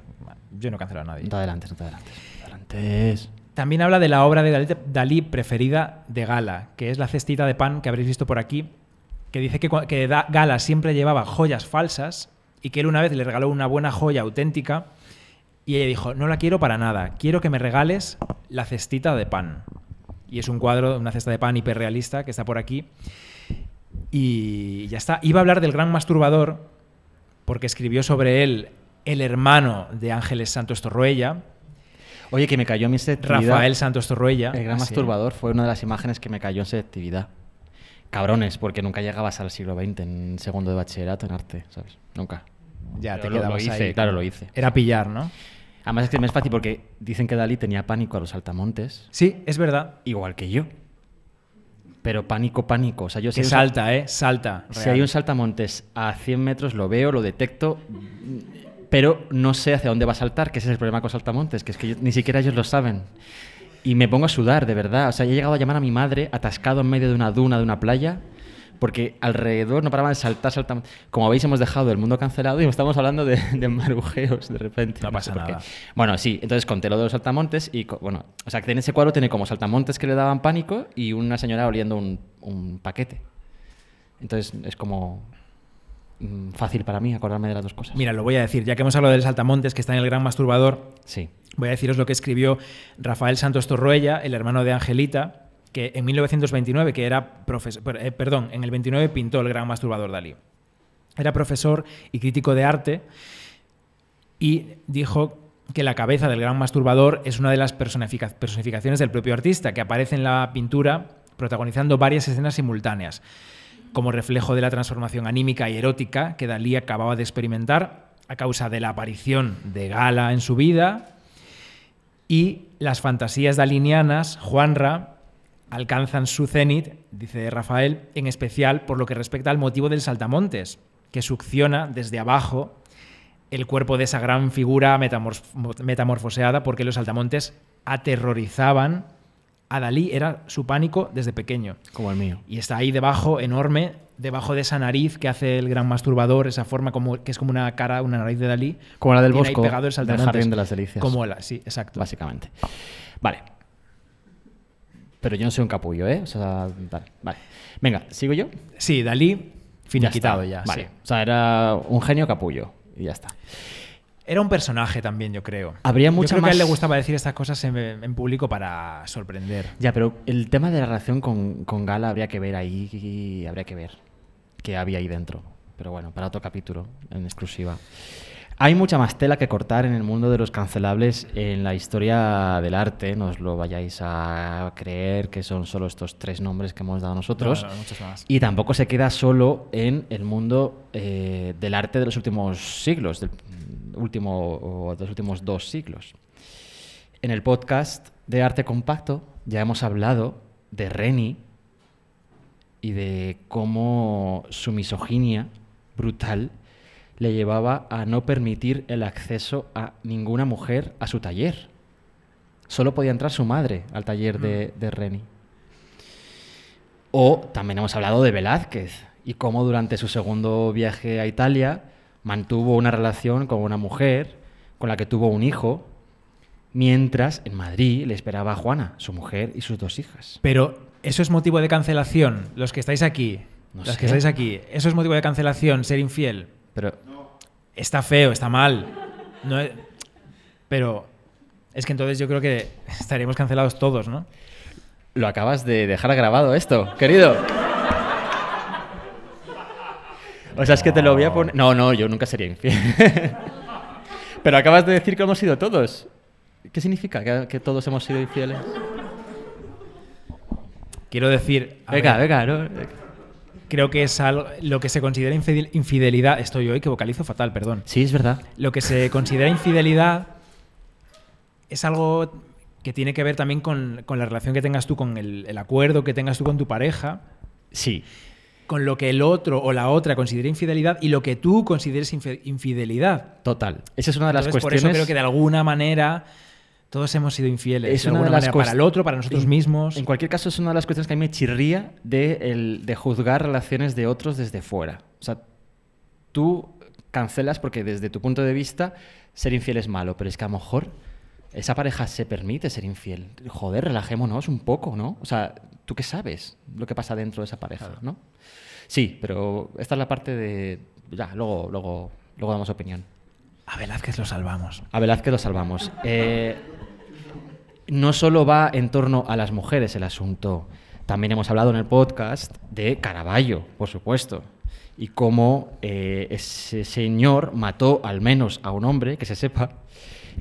Yo no he cancelado a nadie. No te adelantes, no te también habla de la obra de Dalí, preferida de Gala, que es la cestita de pan que habréis visto por aquí, que dice que, Gala siempre llevaba joyas falsas y que él una vez le regaló una buena joya auténtica y ella dijo, no la quiero para nada, quiero que me regales la cestita de pan. Y es un cuadro, una cesta de pan hiperrealista que está por aquí. Y ya está. Iba a hablar del gran masturbador, porque escribió sobre él el hermano de Ángeles Santos Torruella, Oye, que me cayó mi selectividad. Rafael Santos Torruella. El gran ah, masturbador fue una de las imágenes que me cayó en selectividad. Cabrones, porque nunca llegabas al siglo XX en segundo de bachillerato en arte, ¿sabes? Nunca. Ya, te lo, lo hice, claro, lo hice. Era pillar, ¿no? Además es que me es fácil porque dicen que Dalí tenía pánico a los saltamontes. Sí, es verdad. Igual que yo. Pero pánico, pánico. O sea, yo si salta, ¿eh? Salta. Si hay un saltamontes a 100 metros, lo veo, lo detecto pero no sé hacia dónde va a saltar, que ese es el problema con saltamontes, que es que ni siquiera ellos lo saben. Y me pongo a sudar, de verdad. O sea, he llegado a llamar a mi madre atascado en medio de una duna, de una playa, porque alrededor no paraban de saltar, saltamontes. Como veis, hemos dejado el mundo cancelado y estamos hablando de, de de repente. No, pasa nada. Bueno, sí, entonces conté lo de los saltamontes y, bueno, o sea, que en ese cuadro tiene como saltamontes que le daban pánico y una señora oliendo un paquete. Entonces es como Mm, fácil para mí acordarme de las dos cosas. Mira, lo voy a decir, ya que hemos hablado del Saltamontes, que está en el Gran Masturbador, sí. voy a deciros lo que escribió Rafael Santos Torroella, el hermano de Angelita, que en 1929, que era profesor, eh, perdón, en el 29 pintó el Gran Masturbador Dalí. Era profesor y crítico de arte y dijo que la cabeza del Gran Masturbador es una de las personificaciones del propio artista, que aparece en la pintura protagonizando varias escenas simultáneas como reflejo de la transformación anímica y erótica que Dalí acababa de experimentar a causa de la aparición de Gala en su vida y las fantasías dalinianas, Juanra, alcanzan su cenit, dice Rafael, en especial por lo que respecta al motivo del saltamontes, que succiona desde abajo el cuerpo de esa gran figura metamorfoseada porque los saltamontes aterrorizaban a Dalí era su pánico desde pequeño. Como el mío. Y está ahí debajo, enorme, debajo de esa nariz que hace el gran masturbador, esa forma que es como una cara, una nariz de Dalí. Como la del Bosco, pegado el del jardín de las delicias. Como la, sí, exacto. Básicamente. Vale. Pero yo no soy un capullo, ¿eh? O sea, vale. Venga, ¿sigo yo? Sí, Dalí finiquitado ya. vale. O sea, era un genio capullo y ya está. Era un personaje también, yo creo. Habría mucha yo creo más... que a él le gustaba decir estas cosas en, público para sorprender. Ya, pero el tema de la relación con, con Gala habría que ver ahí, habría que ver qué había ahí dentro. Pero bueno, para otro capítulo, en exclusiva. Hay mucha más tela que cortar en el mundo de los cancelables en la historia del arte. No os lo vayáis a creer que son solo estos tres nombres que hemos dado nosotros. Y tampoco se queda solo en el mundo eh, del arte de los últimos siglos, del, último, los últimos dos siglos. En el podcast de Arte Compacto ya hemos hablado de Reni y de cómo su misoginia brutal le llevaba a no permitir el acceso a ninguna mujer a su taller. Solo podía entrar su madre al taller de mm. Reni. O también hemos hablado de Velázquez y cómo durante su segundo viaje a Italia mantuvo una relación con una mujer con la que tuvo un hijo, mientras en Madrid le esperaba a Juana, su mujer y sus dos hijas. Pero eso es motivo de cancelación, los que estáis aquí, los que estáis aquí, eso es motivo de cancelación, ser infiel. Pero está feo, está mal. No pero es que entonces yo creo que estaríamos cancelados todos, ¿no? Lo acabas de dejar grabado esto, querido. O sea, es que te lo voy a poner. No, no, yo nunca sería infiel. Pero acabas de decir que hemos sido todos. ¿Qué significa que, todos hemos sido infieles? Quiero decir. Venga, venga, no, Creo que es algo, lo que se considera infidelidad. Estoy hoy que vocalizo fatal, perdón. Sí, es verdad. Lo que se considera infidelidad es algo que tiene que ver también con, la relación que tengas tú, con el, el acuerdo que tengas tú con tu pareja. Sí con lo que el otro o la otra considera infidelidad y lo que tú consideres infidelidad. Total. Esa es una de las cuestiones. Por eso creo que de alguna manera todos hemos sido infieles. Es de una de las para el otro, para nosotros mismos. En cualquier caso, es una de las cuestiones que a mí me chirría de, de juzgar relaciones de otros desde fuera. O sea, tú cancelas porque desde tu punto de vista ser infiel es malo, pero es que a lo mejor esa pareja se permite ser infiel. Joder, relajémonos un poco, ¿no? O sea, ¿tú qué sabes lo que pasa dentro de esa pareja, no? Sí, pero esta es la parte de... Ya, luego, luego, luego damos opinión. A Velázquez lo salvamos. A Velázquez lo salvamos. Eh, no solo va en torno a las mujeres el asunto. También hemos hablado en el podcast de Caravaggio, por supuesto, y cómo eh, ese señor mató al menos a un hombre, que se sepa,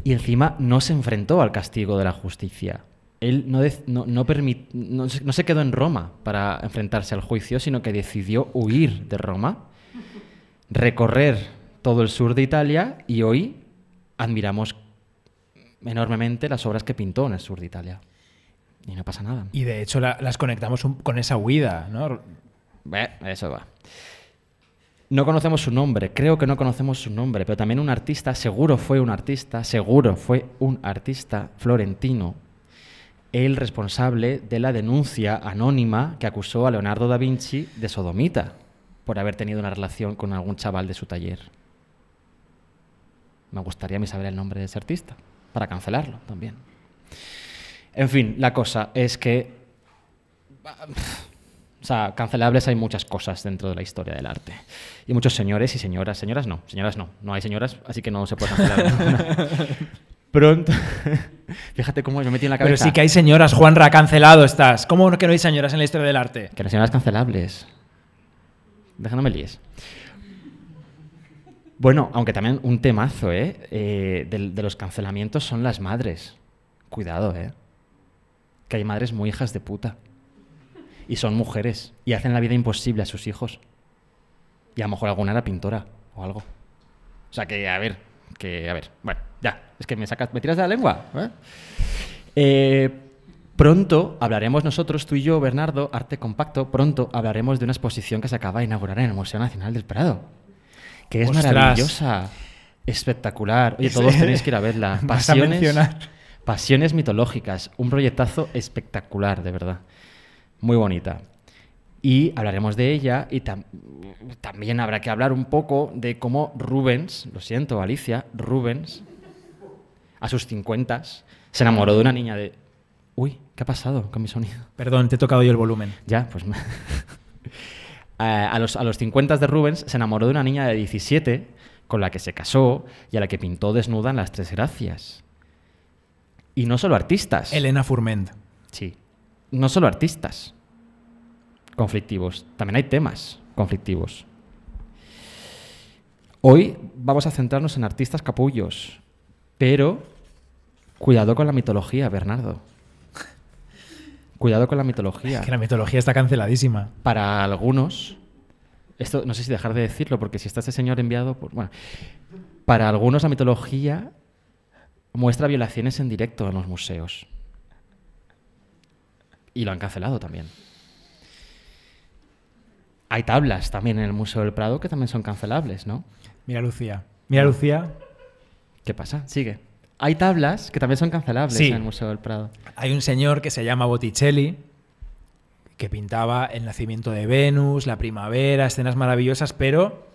y encima no se enfrentó al castigo de la justicia. Él no, no, se quedó en Roma para enfrentarse al juicio, sino que decidió huir de Roma, recorrer todo el sur de Italia y hoy admiramos enormemente las obras que pintó en el sur de Italia. Y no pasa nada. Y de hecho las conectamos con esa huida, ¿no? eso va. No conocemos su nombre, creo que no conocemos su nombre, pero también un artista, seguro fue un artista, seguro fue un artista florentino, el responsable de la denuncia anónima que acusó a Leonardo da Vinci de sodomita por haber tenido una relación con algún chaval de su taller. Me gustaría a mí saber el nombre de ese artista, para cancelarlo también. En fin, la cosa es que... O sea, cancelables hay muchas cosas dentro de la historia del arte. Y muchos señores y señoras. Señoras no, señoras no. No hay señoras, así que no se puede cancelar. Pronto. Fíjate cómo yo metí en la cabeza. Pero sí que hay señoras, Juanra, cancelado estás. ¿Cómo que no hay señoras en la historia del arte? Que hay señoras cancelables. Déjame líes. Bueno, aunque también un temazo, ¿eh? eh de los cancelamientos son las madres. Cuidado, ¿eh? Que hay madres muy hijas de puta. Y son mujeres y hacen la vida imposible a sus hijos. Y a lo mejor alguna era pintora o algo. O sea que, a ver, que, a ver, bueno, ya, es que me sacas, me tiras de la lengua. ¿eh? Eh, pronto hablaremos nosotros, tú y yo, Bernardo, Arte Compacto, pronto hablaremos de una exposición que se acaba de inaugurar en el Museo Nacional del Prado, que es maravillosa, espectacular. y todos tenéis que ir a verla. Pasiones, a pasiones mitológicas, un proyectazo espectacular, de verdad muy bonita. Y hablaremos de ella y también habrá que hablar un poco de cómo Rubens, lo siento Alicia, Rubens, a sus 50 se enamoró de una niña de... Uy, ¿qué ha pasado con mi sonido? Perdón, te he tocado yo el volumen. Ya, pues... Eh, a, los, a los 50 de Rubens se enamoró de una niña de 17 con la que se casó y a la que pintó desnuda en Las Tres Gracias. Y no solo artistas. Elena Furment. Sí no solo artistas conflictivos, también hay temas conflictivos. Hoy vamos a centrarnos en artistas capullos, pero cuidado con la mitología, Bernardo. Cuidado con la mitología. Es que la mitología está canceladísima. Para algunos, esto no sé si dejar de decirlo, porque si está ese señor enviado Bueno, para algunos la mitología muestra violaciones en directo en los museos y lo han cancelado también. Hay tablas también en el Museo del Prado que también son cancelables, ¿no? Mira, Lucía. Mira, Lucía. ¿Qué pasa? Sigue. Hay tablas que también son cancelables en el Museo del Prado. Hay un señor que se llama Botticelli, que pintaba el nacimiento de Venus, la primavera, escenas maravillosas, pero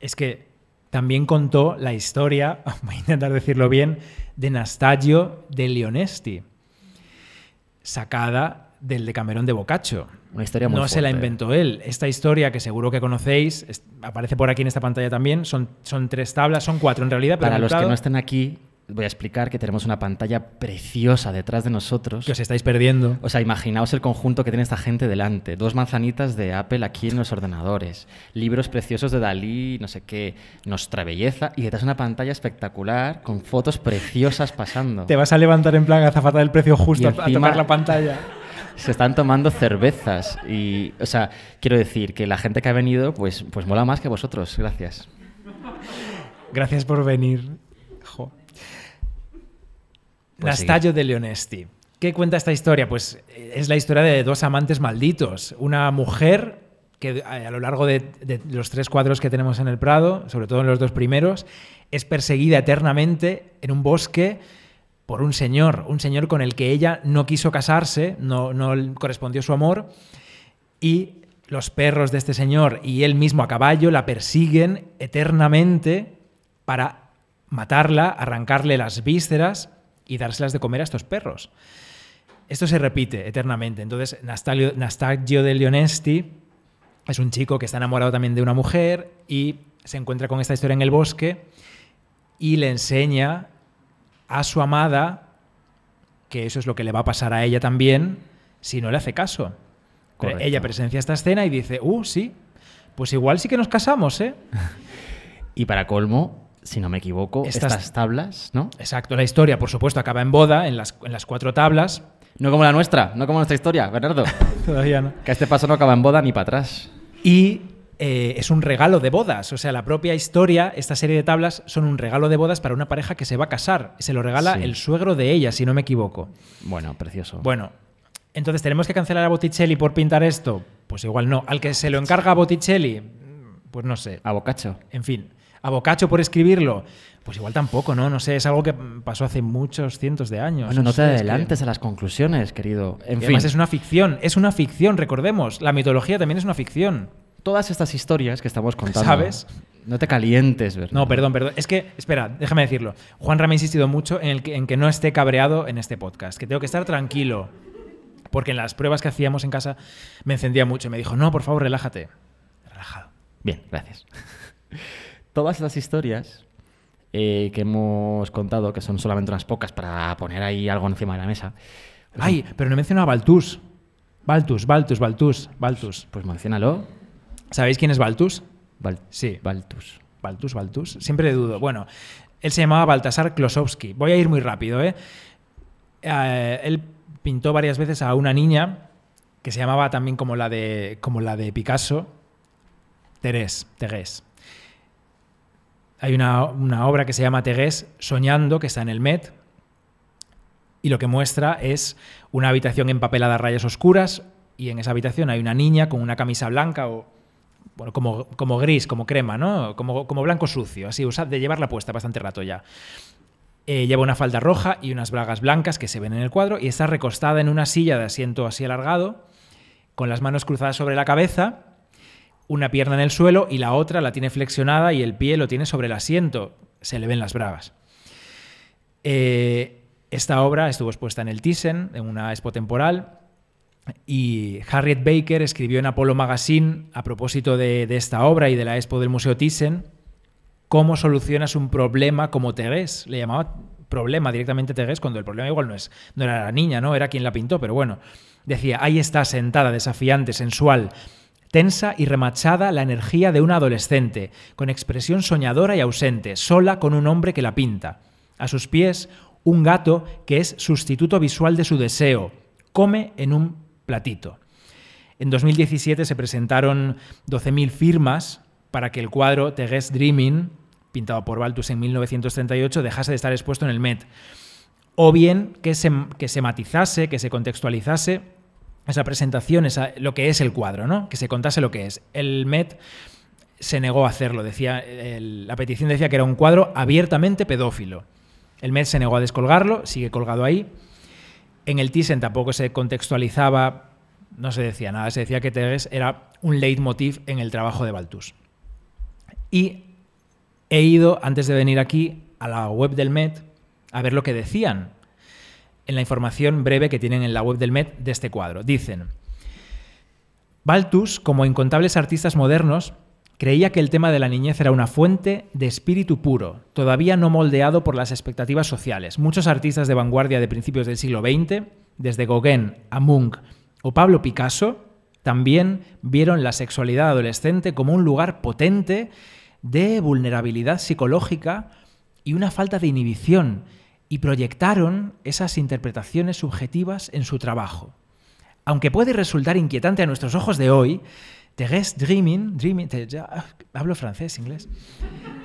es que también contó la historia, voy a intentar decirlo bien, de Nastagio de Leonesti sacada del de Boccaccio. Una historia muy No se la inventó él. Esta historia que seguro que conocéis, aparece por aquí en esta pantalla también, son, son tres tablas, son cuatro en realidad. Para los que no estén aquí, voy a explicar que tenemos una pantalla preciosa detrás de nosotros. Que os estáis perdiendo. O sea, imaginaos el conjunto que tiene esta gente delante. Dos manzanitas de Apple aquí en los ordenadores, libros preciosos de Dalí, no sé qué, nuestra belleza, y detrás una pantalla espectacular con fotos preciosas pasando. Te vas a levantar en plan azafata del precio justo a tomar la pantalla. Se están tomando cervezas y, o sea, quiero decir que la gente que ha venido, pues, pues mola más que vosotros. Gracias. Gracias por venir. Nastagio pues de Leonesti. ¿Qué cuenta esta historia? Pues eh, es la historia de dos amantes malditos. Una mujer que eh, a lo largo de, los tres cuadros que tenemos en el Prado, sobre todo en los dos primeros, es perseguida eternamente en un bosque por un señor, un señor con el que ella no quiso casarse, no, no correspondió su amor, y los perros de este señor y él mismo a caballo la persiguen eternamente para matarla, arrancarle las vísceras y dárselas de comer a estos perros. Esto se repite eternamente. Entonces, Nastagio de Leonesti es un chico que está enamorado también de una mujer y se encuentra con esta historia en el bosque y le enseña a su amada que eso es lo que le va a pasar a ella también si no le hace caso. Ella presencia esta escena y dice, uh, sí, pues igual sí que nos casamos, ¿eh? y para colmo, si no me equivoco, estas, tablas, ¿no? Exacto, la historia, por supuesto, acaba en boda, en las, en las cuatro tablas. No como la nuestra, no como nuestra historia, Bernardo. Todavía no. Que este paso no acaba en boda ni para atrás. Y eh, es un regalo de bodas. O sea, la propia historia, esta serie de tablas, son un regalo de bodas para una pareja que se va a casar. Se lo regala el suegro de ella, si no me equivoco. Bueno, precioso. Bueno, entonces, ¿tenemos que cancelar a Botticelli por pintar esto? Pues igual no. Al que se lo encarga a Botticelli, pues no sé. A Boccaccio. En fin abocacho bocacho por escribirlo. Pues igual tampoco, ¿no? No sé, es algo que pasó hace muchos cientos de años. Bueno, no, te adelantes a las conclusiones, querido. En fin. Además, es una ficción, es una ficción, recordemos. La mitología también es una ficción. Todas estas historias que estamos contando. ¿Sabes? No te calientes, ¿verdad? No, perdón, perdón. Es que, espera, déjame decirlo. Juan me ha insistido mucho en, en que no esté cabreado en este podcast, que tengo que estar tranquilo. Porque en las pruebas que hacíamos en casa me encendía mucho y me dijo, no, por favor, relájate. Relajado. Bien, gracias todas las historias eh, que hemos contado, que son solamente unas pocas para poner ahí algo encima de la mesa. Pues Ay, pero no menciona a Baltus. Baltus, Baltus, Baltus, Baltus. Pues menciónalo. ¿Sabéis quién es Baltus? sí. Baltus. Baltus, Baltus. Siempre dudo. Bueno, él se llamaba Baltasar Klosowski. Voy a ir muy rápido, ¿eh? ¿eh? él pintó varias veces a una niña que se llamaba también como la de, como la de Picasso, Terés, Terés hay una, obra que se llama Tegués Soñando, que está en el Met, y lo que muestra es una habitación empapelada a rayas oscuras, y en esa habitación hay una niña con una camisa blanca o bueno, como, gris, como crema, ¿no? Como, blanco sucio, así, de llevarla puesta bastante rato ya. Eh, lleva una falda roja y unas bragas blancas que se ven en el cuadro y está recostada en una silla de asiento así alargado, con las manos cruzadas sobre la cabeza una pierna en el suelo y la otra la tiene flexionada y el pie lo tiene sobre el asiento. Se le ven las bravas. Eh, esta obra estuvo expuesta en el Thyssen, en una expo temporal, y Harriet Baker escribió en Apollo Magazine, a propósito de, esta obra y de la expo del Museo Thyssen, cómo solucionas un problema como Therese. Le llamaba problema directamente Therese, cuando el problema igual no, es, no era la niña, ¿no? Era quien la pintó, pero bueno. Decía, ahí está sentada, desafiante, sensual, tensa y remachada la energía de una adolescente, con expresión soñadora y ausente, sola con un hombre que la pinta. A sus pies, un gato que es sustituto visual de su deseo, come en un platito. En 2017 se presentaron 12.000 firmas para que el cuadro The Dreaming, pintado por Baltus en 1938, dejase de estar expuesto en el Met. O bien que se, que se matizase, que se contextualizase esa presentación, lo que es el cuadro, ¿no? Que se contase lo que es. El Met se negó a hacerlo. Decía, la petición decía que era un cuadro abiertamente pedófilo. El Met se negó a descolgarlo, sigue colgado ahí. En el Thyssen tampoco se contextualizaba, no se decía nada, se decía que Teres era un leitmotiv en el trabajo de Baltus. Y he ido, antes de venir aquí, a la web del Met a ver lo que decían en la información breve que tienen en la web del Met de este cuadro. Dicen, Baltus, como incontables artistas modernos, creía que el tema de la niñez era una fuente de espíritu puro, todavía no moldeado por las expectativas sociales. Muchos artistas de vanguardia de principios del siglo XX, desde Gauguin a Munch o Pablo Picasso, también vieron la sexualidad adolescente como un lugar potente de vulnerabilidad psicológica y una falta de inhibición y proyectaron esas interpretaciones subjetivas en su trabajo. Aunque puede resultar inquietante a nuestros ojos de hoy, Thérèse Dreaming, dreaming ah, hablo francés, inglés,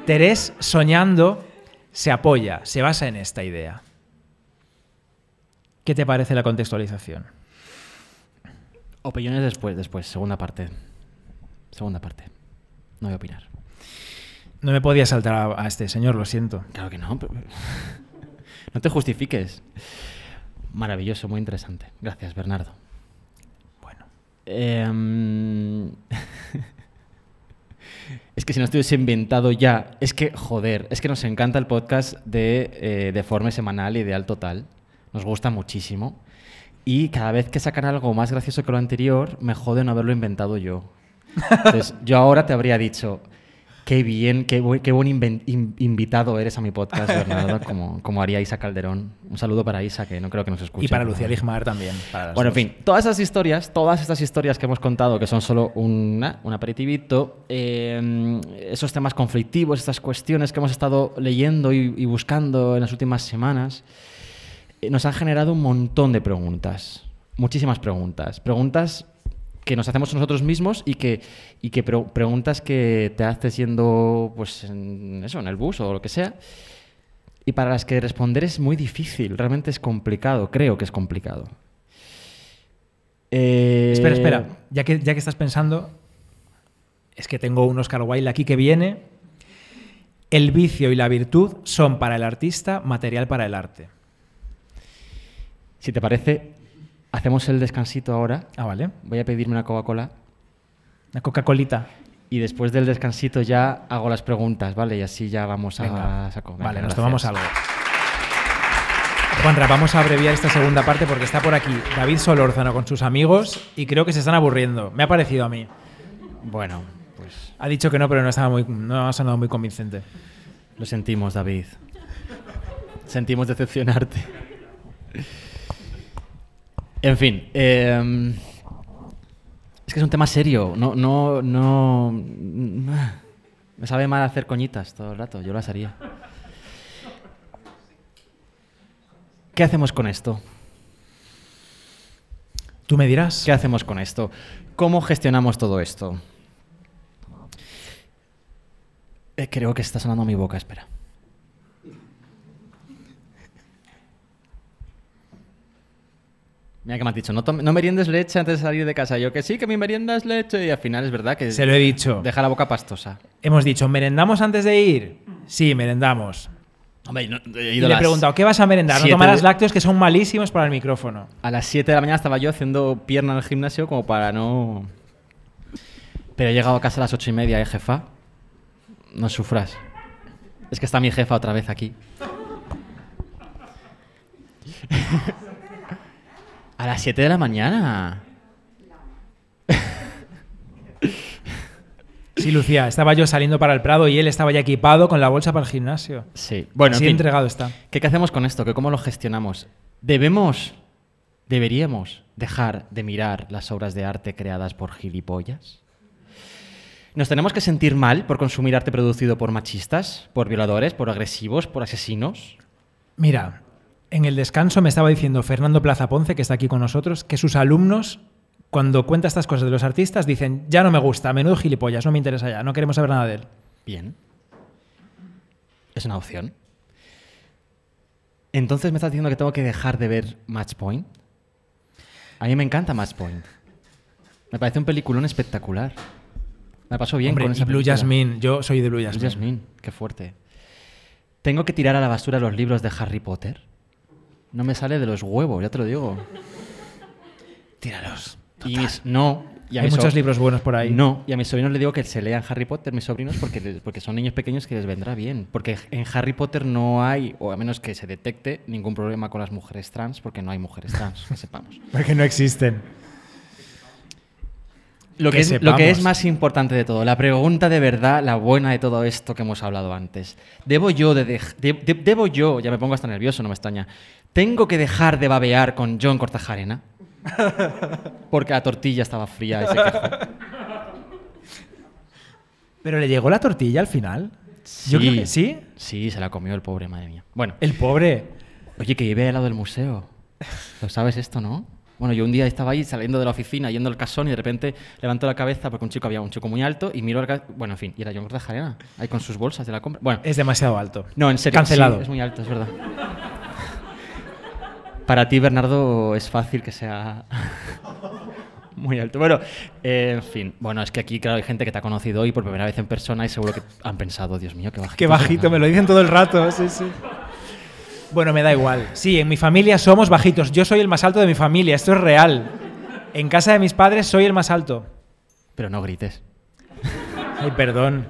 Thérèse Soñando se apoya, se basa en esta idea. ¿Qué te parece la contextualización? Opiniones después, después, segunda parte. Segunda parte. No voy a opinar. No me podía saltar a, este señor, lo siento. Claro que no. No te justifiques. Maravilloso, muy interesante. Gracias, Bernardo. Bueno. Em, es que si no estuviese inventado ya, es que, joder, es que nos encanta el podcast de, eh, forma semanal Ideal Total. Nos gusta muchísimo. Y cada vez que sacan algo más gracioso que lo anterior, me jode no haberlo inventado yo. Entonces, yo ahora te habría dicho, Qué bien, qué, buen invitado eres a mi podcast, Bernardo, como, haría Isa Calderón. Un saludo para Isa, que no creo que nos escuche. Y para Lucía Ligmar también. bueno, en fin, todas esas historias, todas estas historias que hemos contado, que son solo un aperitivito, em, esos temas conflictivos, estas cuestiones que hemos estado leyendo y, buscando en las últimas semanas, eh, nos han generado un montón de preguntas. Muchísimas preguntas. Preguntas que nos hacemos nosotros mismos y que, que preguntas que te haces yendo, pues, en eso, en el bus o lo que sea, y para las que responder es muy difícil, realmente es complicado, creo que es complicado. Eh, espera, espera, ya que, ya que estás pensando, es que tengo un Oscar Wilde aquí que viene. El vicio y la virtud son para el artista material para el arte. Si te parece, Hacemos el descansito ahora. Ah, vale. Voy a pedirme una Coca-Cola. Una Coca-Colita. Y después del descansito ya hago las preguntas, ¿vale? Y así ya vamos a vale, nos tomamos algo. Juanra, vamos a abreviar esta segunda parte porque está por aquí David Solórzano con sus amigos y creo que se están aburriendo. Me ha parecido a mí. Bueno, pues. Ha dicho que no, pero no, estaba muy, no ha sonado muy convincente. Lo sentimos, David. Sentimos decepcionarte. En fin. Em, es que es un tema serio. No, no, no. Me sabe mal hacer coñitas todo el rato. Yo las haría. ¿Qué hacemos con esto? Tú me dirás. ¿Qué hacemos con esto? ¿Cómo gestionamos todo esto? Eh, creo que está sonando mi boca, espera. Mira que me has dicho, no, meriendes leche antes de salir de casa. Yo que sí, que mi merienda es leche y al final es verdad que... Se lo he dicho. Deja la boca pastosa. Hemos dicho, ¿merendamos antes de ir? Sí, merendamos. Hombre, no, y le he preguntado, ¿qué vas a merendar? No tomarás lácteos que son malísimos para el micrófono. A las 7 de la mañana estaba yo haciendo pierna en el gimnasio como para no... Pero he llegado a casa a las ocho y media, ¿eh, jefa? No sufras. Es que está mi jefa otra vez aquí. A las 7 de la mañana. Sí, Lucía, estaba yo saliendo para el Prado y él estaba ya equipado con la bolsa para el gimnasio. Sí, bueno, Así entregado está. ¿qué, hacemos con esto? ¿Qué, ¿Cómo lo gestionamos? ¿Debemos, deberíamos dejar de mirar las obras de arte creadas por gilipollas? ¿Nos tenemos que sentir mal por consumir arte producido por machistas, por violadores, por agresivos, por asesinos? Mira, en el descanso me estaba diciendo Fernando Plaza Ponce, que está aquí con nosotros, que sus alumnos, cuando cuenta estas cosas de los artistas, dicen, ya no me gusta, menudo gilipollas, no me interesa ya, no queremos saber nada de él. Bien. Es una opción. Entonces me estás diciendo que tengo que dejar de ver Match Point. A mí me encanta Match Point. Me parece un peliculón espectacular. Me pasó bien con esa Blue Jasmine, yo soy de Blue Jasmine. Blue Jasmine, qué fuerte. Tengo que tirar a la basura los libros de Harry Potter. No me sale de los huevos, ya te lo digo. Tíralos. no. Hay muchos libros buenos por ahí. No, y a mis sobrinos le digo que se lean Harry Potter, mis sobrinos, porque, porque son niños pequeños que les vendrá bien. Porque en Harry Potter no hay, o a menos que se detecte, ningún problema con las mujeres trans, porque no hay mujeres trans, que sepamos. porque no existen. Lo que, es, más importante de todo, la pregunta de verdad, la buena de todo esto que hemos hablado antes. ¿Debo yo, de debo yo ya me pongo hasta nervioso, no me extraña, tengo que dejar de babear con John Cortajarena. Porque la tortilla estaba fría ese se Pero le llegó la tortilla al final. Sí, Yo sí. Sí, se la comió el pobre, madre mía. Bueno. El pobre. Oye, que llevé al lado del museo. Lo sabes esto, ¿no? Bueno, yo un día estaba ahí saliendo de la oficina, yendo al casón y de repente levantó la cabeza porque un chico había un chico muy alto y miró. al Bueno, en fin, y era John Cortajarena, ahí con sus bolsas de la compra. Bueno. Es demasiado alto. No, en serio. Cancelado. es muy alto, es verdad. Para ti, Bernardo, es fácil que sea muy alto. Bueno, eh, en fin. Bueno, es que aquí, claro, hay gente que te ha conocido hoy por primera vez en persona y seguro que han pensado, Dios mío, qué bajito. Qué bajito, me lo dicen todo el rato, sí, sí. Bueno, me da igual. Sí, en mi familia somos bajitos. Yo soy el más alto de mi familia, esto es real. En casa de mis padres soy el más alto. Pero no grites. Ay, perdón.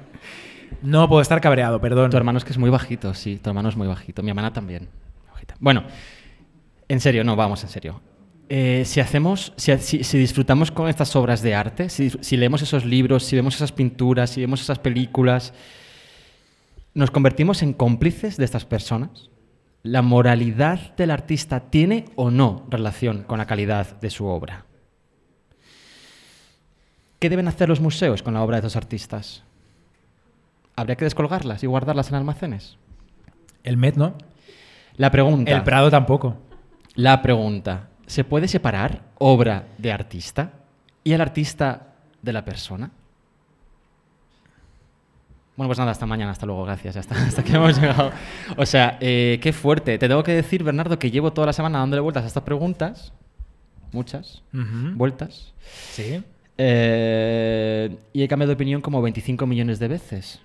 No puedo estar cabreado, perdón. Tu hermano es que es muy bajito, sí. Tu hermano es muy bajito. Mi hermana también. Bueno, en serio, no, vamos, en serio. Eh, si hacemos, si, disfrutamos con estas obras de arte, si, si, leemos esos libros, si vemos esas pinturas, si vemos esas películas, ¿nos convertimos en cómplices de estas personas? ¿La moralidad del artista tiene o no relación con la calidad de su obra? ¿Qué deben hacer los museos con la obra de esos artistas? ¿Habría que descolgarlas y guardarlas en almacenes? El Met, ¿no? La pregunta. El Prado tampoco. La pregunta, ¿se puede separar obra de artista y el artista de la persona? Bueno, pues nada, hasta mañana, hasta luego, gracias, hasta, que hemos llegado. O sea, eh, qué fuerte. Te tengo que decir, Bernardo, que llevo toda la semana dándole vueltas a estas preguntas, muchas vueltas. Sí. Eh, y he cambiado de opinión como 25 millones de veces,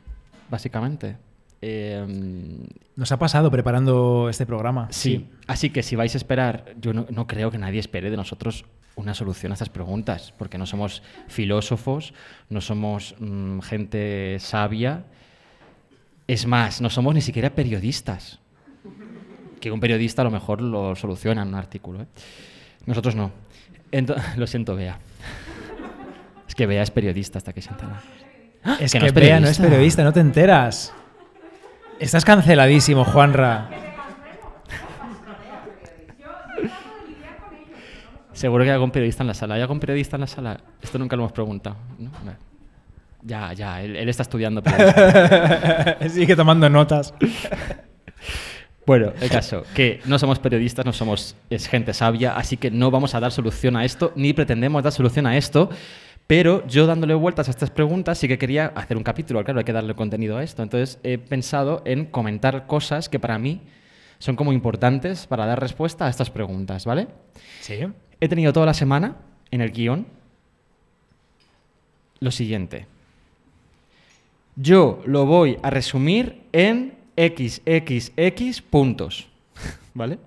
básicamente. Em, Nos ha pasado preparando este programa. Sí. Así que si vais a esperar, yo no, creo que nadie espere de nosotros una solución a estas preguntas, porque no somos filósofos, no somos mm, gente sabia. Es más, no somos ni siquiera periodistas. Que un periodista a lo mejor lo soluciona en un artículo. ¿eh? Nosotros no. lo siento, Bea. es que Bea es periodista hasta que se entera. Es que, no es periodista, no te enteras. Estás canceladísimo, Juanra. Seguro que hay algún periodista en la sala. ¿Hay algún periodista en la sala? Esto nunca lo hemos preguntado. Ya, ya, él, está estudiando. Sigue tomando notas. Bueno, el caso, que no somos periodistas, no somos gente sabia, así que no vamos a dar solución a esto, ni pretendemos dar solución a esto. Pero yo dándole vueltas a estas preguntas sí que quería hacer un capítulo, claro, hay que darle contenido a esto. Entonces he pensado en comentar cosas que para mí son como importantes para dar respuesta a estas preguntas, ¿vale? Sí. He tenido toda la semana en el guión lo siguiente. Yo lo voy a resumir en XXX puntos, ¿vale?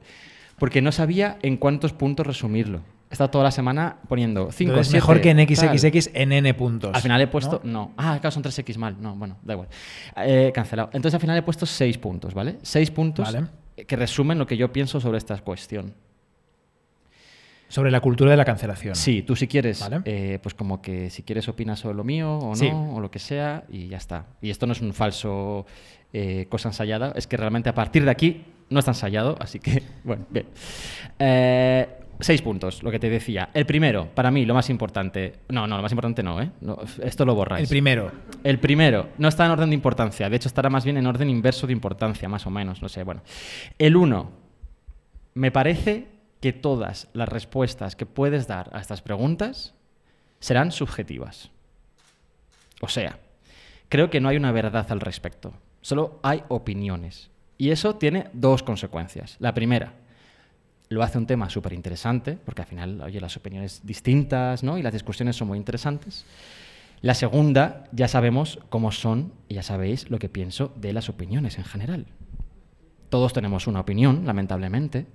Porque no sabía en cuántos puntos resumirlo he estado toda la semana poniendo 5 Es mejor que en XXX en N puntos. Al final he puesto. ¿no? Ah, acá son 3X mal. No, bueno, da igual. Eh, cancelado. Entonces al final he puesto 6 puntos, ¿vale? 6 puntos que resumen lo que yo pienso sobre esta cuestión. Sobre la cultura de la cancelación. Sí, tú si quieres, eh, pues como que si quieres opinas sobre lo mío o no, o lo que sea, y ya está. Y esto no es un falso eh, cosa ensayada, es que realmente a partir de aquí no está ensayado, así que, bueno, bien. Eh, seis puntos, lo que te decía. El primero, para mí, lo más importante. No, no, lo más importante no, ¿eh? esto lo borráis. El primero. El primero. No está en orden de importancia. De hecho, estará más bien en orden inverso de importancia, más o menos. No sé, bueno. El uno. Me parece que todas las respuestas que puedes dar a estas preguntas serán subjetivas. O sea, creo que no hay una verdad al respecto. Solo hay opiniones. Y eso tiene dos consecuencias. La primera lo hace un tema súper interesante, porque al final, oye, las opiniones distintas, ¿no? Y las discusiones son muy interesantes. La segunda, ya sabemos cómo son, y ya sabéis lo que pienso de las opiniones en general. Todos tenemos una opinión, lamentablemente.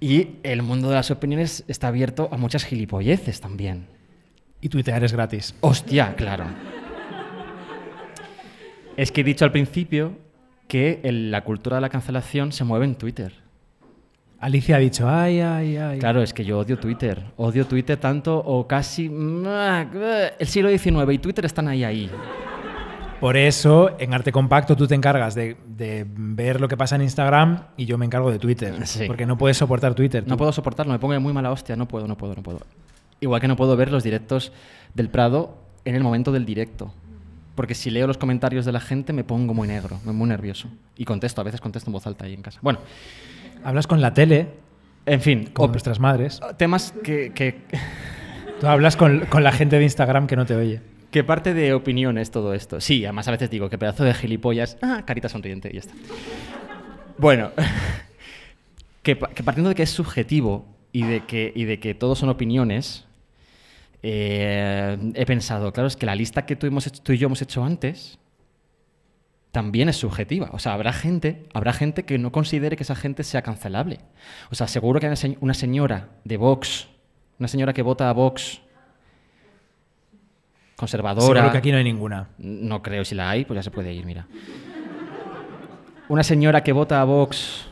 Y el mundo de las opiniones está abierto a muchas gilipolleces también. Y Twitter es gratis. Hostia, claro. es que he dicho al principio que la cultura de la cancelación se mueve en Twitter. Alicia ha dicho, ay, ay, ay. Claro, es que yo odio Twitter. Odio Twitter tanto o casi... El siglo XIX y Twitter están ahí, ahí. Por eso, en Arte Compacto tú te encargas de, ver lo que pasa en Instagram y yo me encargo de Twitter. Porque no puedes soportar Twitter. No puedo soportarlo, me pongo de muy mala hostia. No puedo, no puedo, no puedo. Igual que no puedo ver los directos del Prado en el momento del directo. Porque si leo los comentarios de la gente me pongo muy negro, muy nervioso. Y contesto, a veces contesto en voz alta ahí en casa. Bueno. Hablas con la tele. En fin. Con nuestras madres. Oh, temas que... Tú hablas con, la gente de Instagram que no te oye. ¿Qué parte de opinión es todo esto? Sí, además a veces digo, qué pedazo de gilipollas. Ah, carita sonriente y ya está. Bueno, que, partiendo de que es subjetivo y de que, y de que todos son opiniones, eh, he pensado, claro, es que la lista que tú y yo hemos hecho antes también es subjetiva. O sea, habrá gente, habrá gente que no considere que esa gente sea cancelable. O sea, seguro que hay una señora de Vox, una señora que vota a Vox, conservadora. Seguro que aquí no hay ninguna. No creo, si la hay, pues ya se puede ir, mira. Una señora que vota a Vox.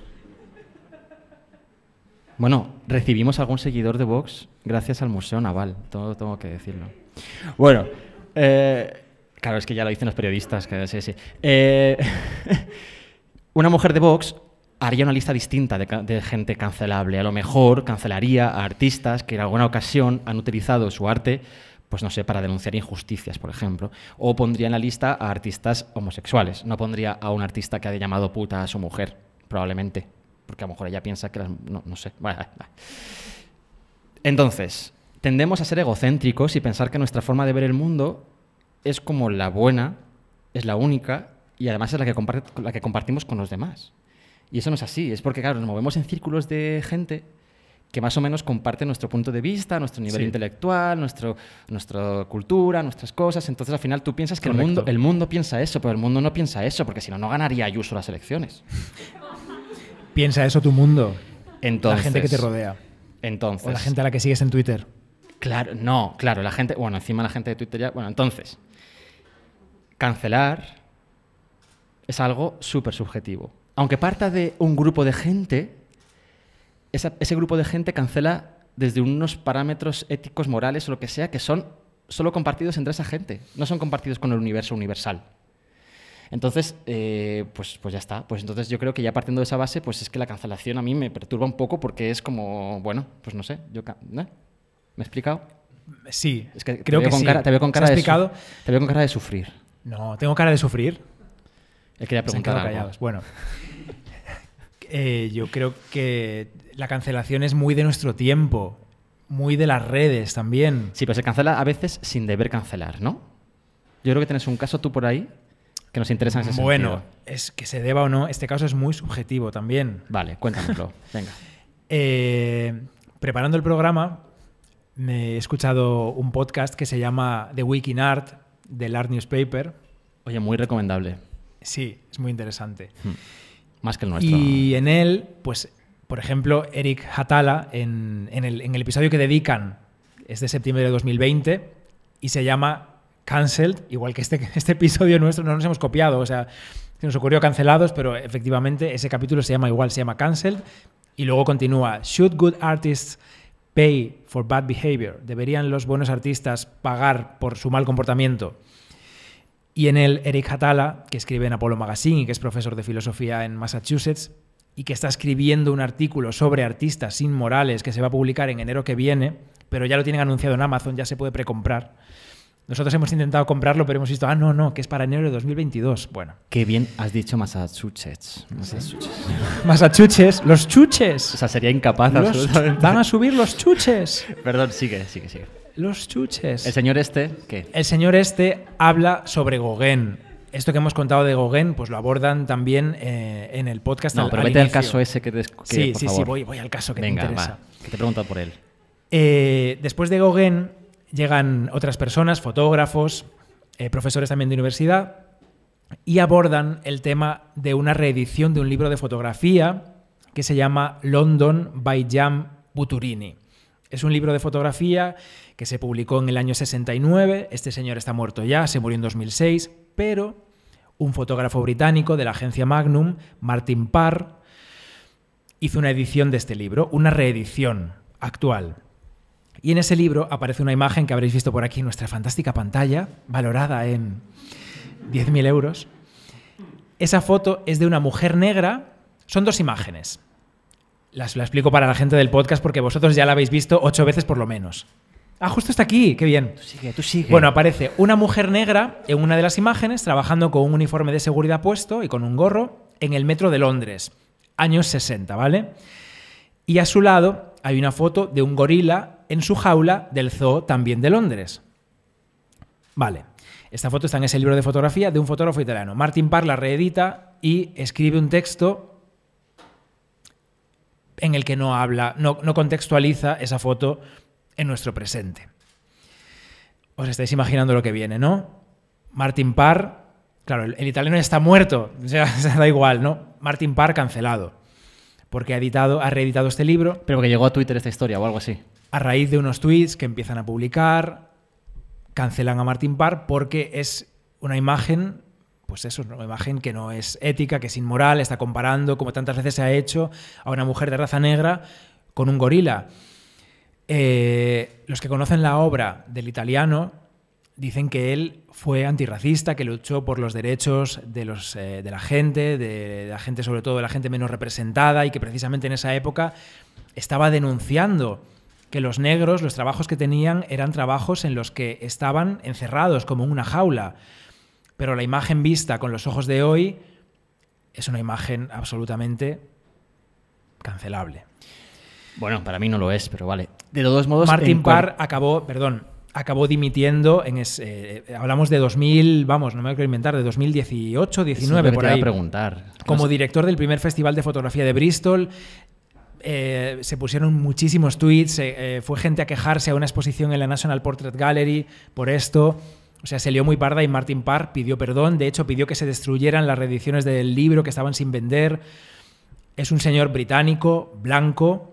Bueno, recibimos algún seguidor de Vox gracias al Museo Naval, todo tengo que decirlo. Bueno, eh, Claro, es que ya lo dicen los periodistas, que sí, sí. Eh, una mujer de Vox haría una lista distinta de, gente cancelable. A lo mejor cancelaría a artistas que en alguna ocasión han utilizado su arte, pues no sé, para denunciar injusticias, por ejemplo. O pondría en la lista a artistas homosexuales. No pondría a un artista que haya llamado puta a su mujer, probablemente. Porque a lo mejor ella piensa que No, no sé. Entonces, tendemos a ser egocéntricos y pensar que nuestra forma de ver el mundo es como la buena, es la única y además es la que, la que compartimos con los demás. Y eso no es así, es porque, claro, nos movemos en círculos de gente que más o menos comparte nuestro punto de vista, nuestro nivel intelectual, nuestro, nuestra cultura, nuestras cosas. Entonces, al final, tú piensas que el mundo, el mundo piensa eso, pero el mundo no piensa eso, porque si no, no ganaría Ayuso las elecciones. piensa eso tu mundo. Entonces, la gente que te rodea. Entonces. O la gente a la que sigues en Twitter. Claro, no, claro, la gente, bueno, encima la gente de Twitter ya, bueno, entonces, cancelar es algo súper subjetivo. Aunque parta de un grupo de gente, ese grupo de gente cancela desde unos parámetros éticos, morales o lo que sea, que son solo compartidos entre esa gente, no son compartidos con el universo universal. Entonces, eh, pues, pues ya está. Pues entonces yo creo que ya partiendo de esa base, pues es que la cancelación a mí me perturba un poco porque es como, bueno, pues no sé, yo... ¿eh? ¿Me he explicado? Sí, es que creo que con te cara Te veo con cara de sufrir. No, tengo cara de sufrir. Él quería preguntar Bueno, eh, yo creo que la cancelación es muy de nuestro tiempo, muy de las redes también. Sí, pero se cancela a veces sin deber cancelar, ¿no? Yo creo que tienes un caso tú por ahí que nos interesa en ese bueno, sentido. Bueno, es que se deba o no, este caso es muy subjetivo también. Vale, cuéntamelo. Venga. Eh, preparando el programa, me he escuchado un podcast que se llama The Week Art, del Art Newspaper. Oye, muy recomendable. Sí, es muy interesante. Hmm. Más que el nuestro. Y en él, pues, por ejemplo, Eric Hatala, en, el, episodio que dedican, es de septiembre de 2020, y se llama Cancelled, igual que este, este episodio nuestro, no nos hemos copiado, o sea, se nos ocurrió cancelados, pero efectivamente ese capítulo se llama igual, se llama Cancelled, y luego continúa, Should Good Artists pay for bad behavior, deberían los buenos artistas pagar por su mal comportamiento. Y en el Eric Hatala, que escribe en Apollo Magazine y que es profesor de filosofía en Massachusetts, y que está escribiendo un artículo sobre artistas inmorales que se va a publicar en enero que viene, pero ya lo tienen anunciado en Amazon, ya se puede precomprar nosotros hemos intentado comprarlo, pero hemos visto, ah, no, no, que es para enero de 2022. Bueno. Qué bien has dicho masachuches. Masachuches. Massachusetts, los chuches. O sea, sería incapaz. van a subir los chuches. Perdón, sigue, sigue, sigue. Los chuches. El señor este, ¿qué? El señor este habla sobre Gauguin. Esto que hemos contado de Gauguin, pues lo abordan también eh, en el podcast. No, pero al, caso ese que te que, Sí, sí, sí, voy, al caso que te interesa. que te preguntado por él. Eh, después de Gauguin, llegan otras personas, fotógrafos, eh, profesores también de universidad, y abordan el tema de una reedición de un libro de fotografía que se llama London by Jam Buturini. Es un libro de fotografía que se publicó en el año 69, este señor está muerto ya, se murió en 2006, pero un fotógrafo británico de la agencia Magnum, Martin Parr, hizo una edición de este libro, una reedición actual. Y en ese libro aparece una imagen que habréis visto por aquí en nuestra fantástica pantalla, valorada en 10.000 euros. Esa foto es de una mujer negra. Son dos imágenes. Las la explico para la gente del podcast porque vosotros ya la habéis visto ocho veces por lo menos. Ah, justo está aquí, qué bien. Tú sigue, tú sigue. Bueno, aparece una mujer negra en una de las imágenes trabajando con un uniforme de seguridad puesto y con un gorro en el metro de Londres, años 60, ¿vale? Y a su lado hay una foto de un gorila en su jaula del zoo también de Londres. Vale. Esta foto está en ese libro de fotografía de un fotógrafo italiano. Martin Parr la reedita y escribe un texto en el que no habla, no, contextualiza esa foto en nuestro presente. Os estáis imaginando lo que viene, ¿no? Martin Parr, claro, el, italiano está muerto, o sea, da igual, ¿no? Martin Parr cancelado porque ha, editado, ha reeditado este libro. Pero que llegó a Twitter esta historia o algo así. A raíz de unos tweets que empiezan a publicar, cancelan a Martín Parr porque es una imagen, pues eso, una imagen que no es ética, que es inmoral, está comparando, como tantas veces se ha hecho, a una mujer de raza negra con un gorila. Eh, los que conocen la obra del italiano dicen que él fue antirracista, que luchó por los derechos de, los, eh, de la gente, la gente sobre todo de la gente menos representada y que precisamente en esa época estaba denunciando que los negros, los trabajos que tenían eran trabajos en los que estaban encerrados como en una jaula. Pero la imagen vista con los ojos de hoy es una imagen absolutamente cancelable. Bueno, para mí no lo es, pero vale. De todos modos... Martin Parr acabó, perdón, acabó dimitiendo en eh, eh, hablamos de 2000, vamos, no me quiero inventar, de 2018, 19 por ahí. A preguntar. Como director del primer festival de fotografía de Bristol, eh, se pusieron muchísimos tweets, fue gente a quejarse a una exposición en la National Portrait Gallery por esto. O sea, se lió muy parda y Martin Parr pidió perdón. De hecho, pidió que se destruyeran las reediciones del libro que estaban sin vender. Es un señor británico, blanco,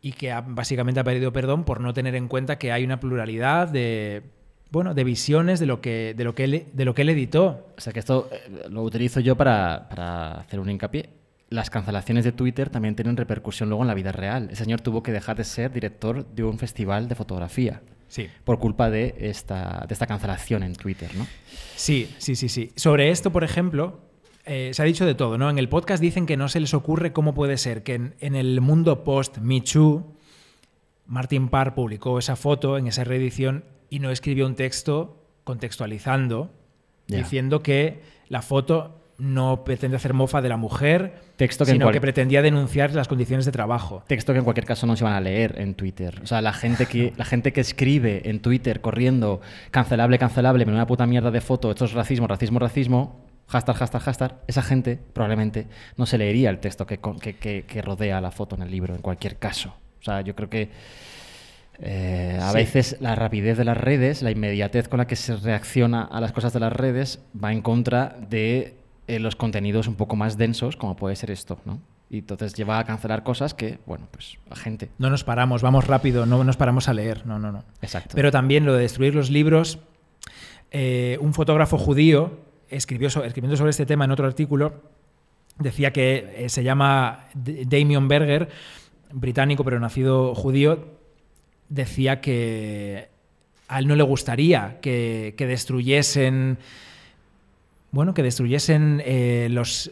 y que básicamente ha pedido perdón por no tener en cuenta que hay una pluralidad de bueno, de visiones de lo que, de lo que, él, de lo que él editó. O sea que esto eh, lo utilizo yo para, hacer un hincapié. Las cancelaciones de Twitter también tienen repercusión luego en la vida real. El señor tuvo que dejar de ser director de un festival de fotografía. Sí. Por culpa de esta, de esta cancelación en Twitter, ¿no? Sí, sí, sí, sí. Sobre esto, por ejemplo, eh, se ha dicho de todo, ¿no? En el podcast dicen que no se les ocurre cómo puede ser que en, el mundo post Michu, Martin Parr publicó esa foto en esa reedición y no escribió un texto contextualizando, diciendo que la foto no pretende hacer mofa de la mujer, texto que sino que pretendía denunciar las condiciones de trabajo. Texto que en cualquier caso no se van a leer en Twitter. O sea, la gente que, la gente que escribe en Twitter corriendo cancelable, cancelable, una puta mierda de foto, esto es racismo, racismo, racismo, hashtag, hashtag, hashtag, esa gente probablemente no se leería el texto que, rodea la foto en el libro, en cualquier caso. O sea, yo creo que eh, a veces la rapidez de las redes, la inmediatez con la que se reacciona a las cosas de las redes, va en contra de eh, los contenidos un poco más densos, como puede ser esto, ¿no? Y entonces lleva a cancelar cosas que, bueno, pues la gente. No nos paramos, vamos rápido, no nos paramos a leer, no, no, no. Exacto. Pero también lo de destruir los libros, eh, un fotógrafo judío escribió, escribiendo sobre este tema en otro artículo, decía que eh, se llama Damien Berger, británico pero nacido judío, decía que a él no le gustaría que, destruyesen bueno, que destruyesen eh, los,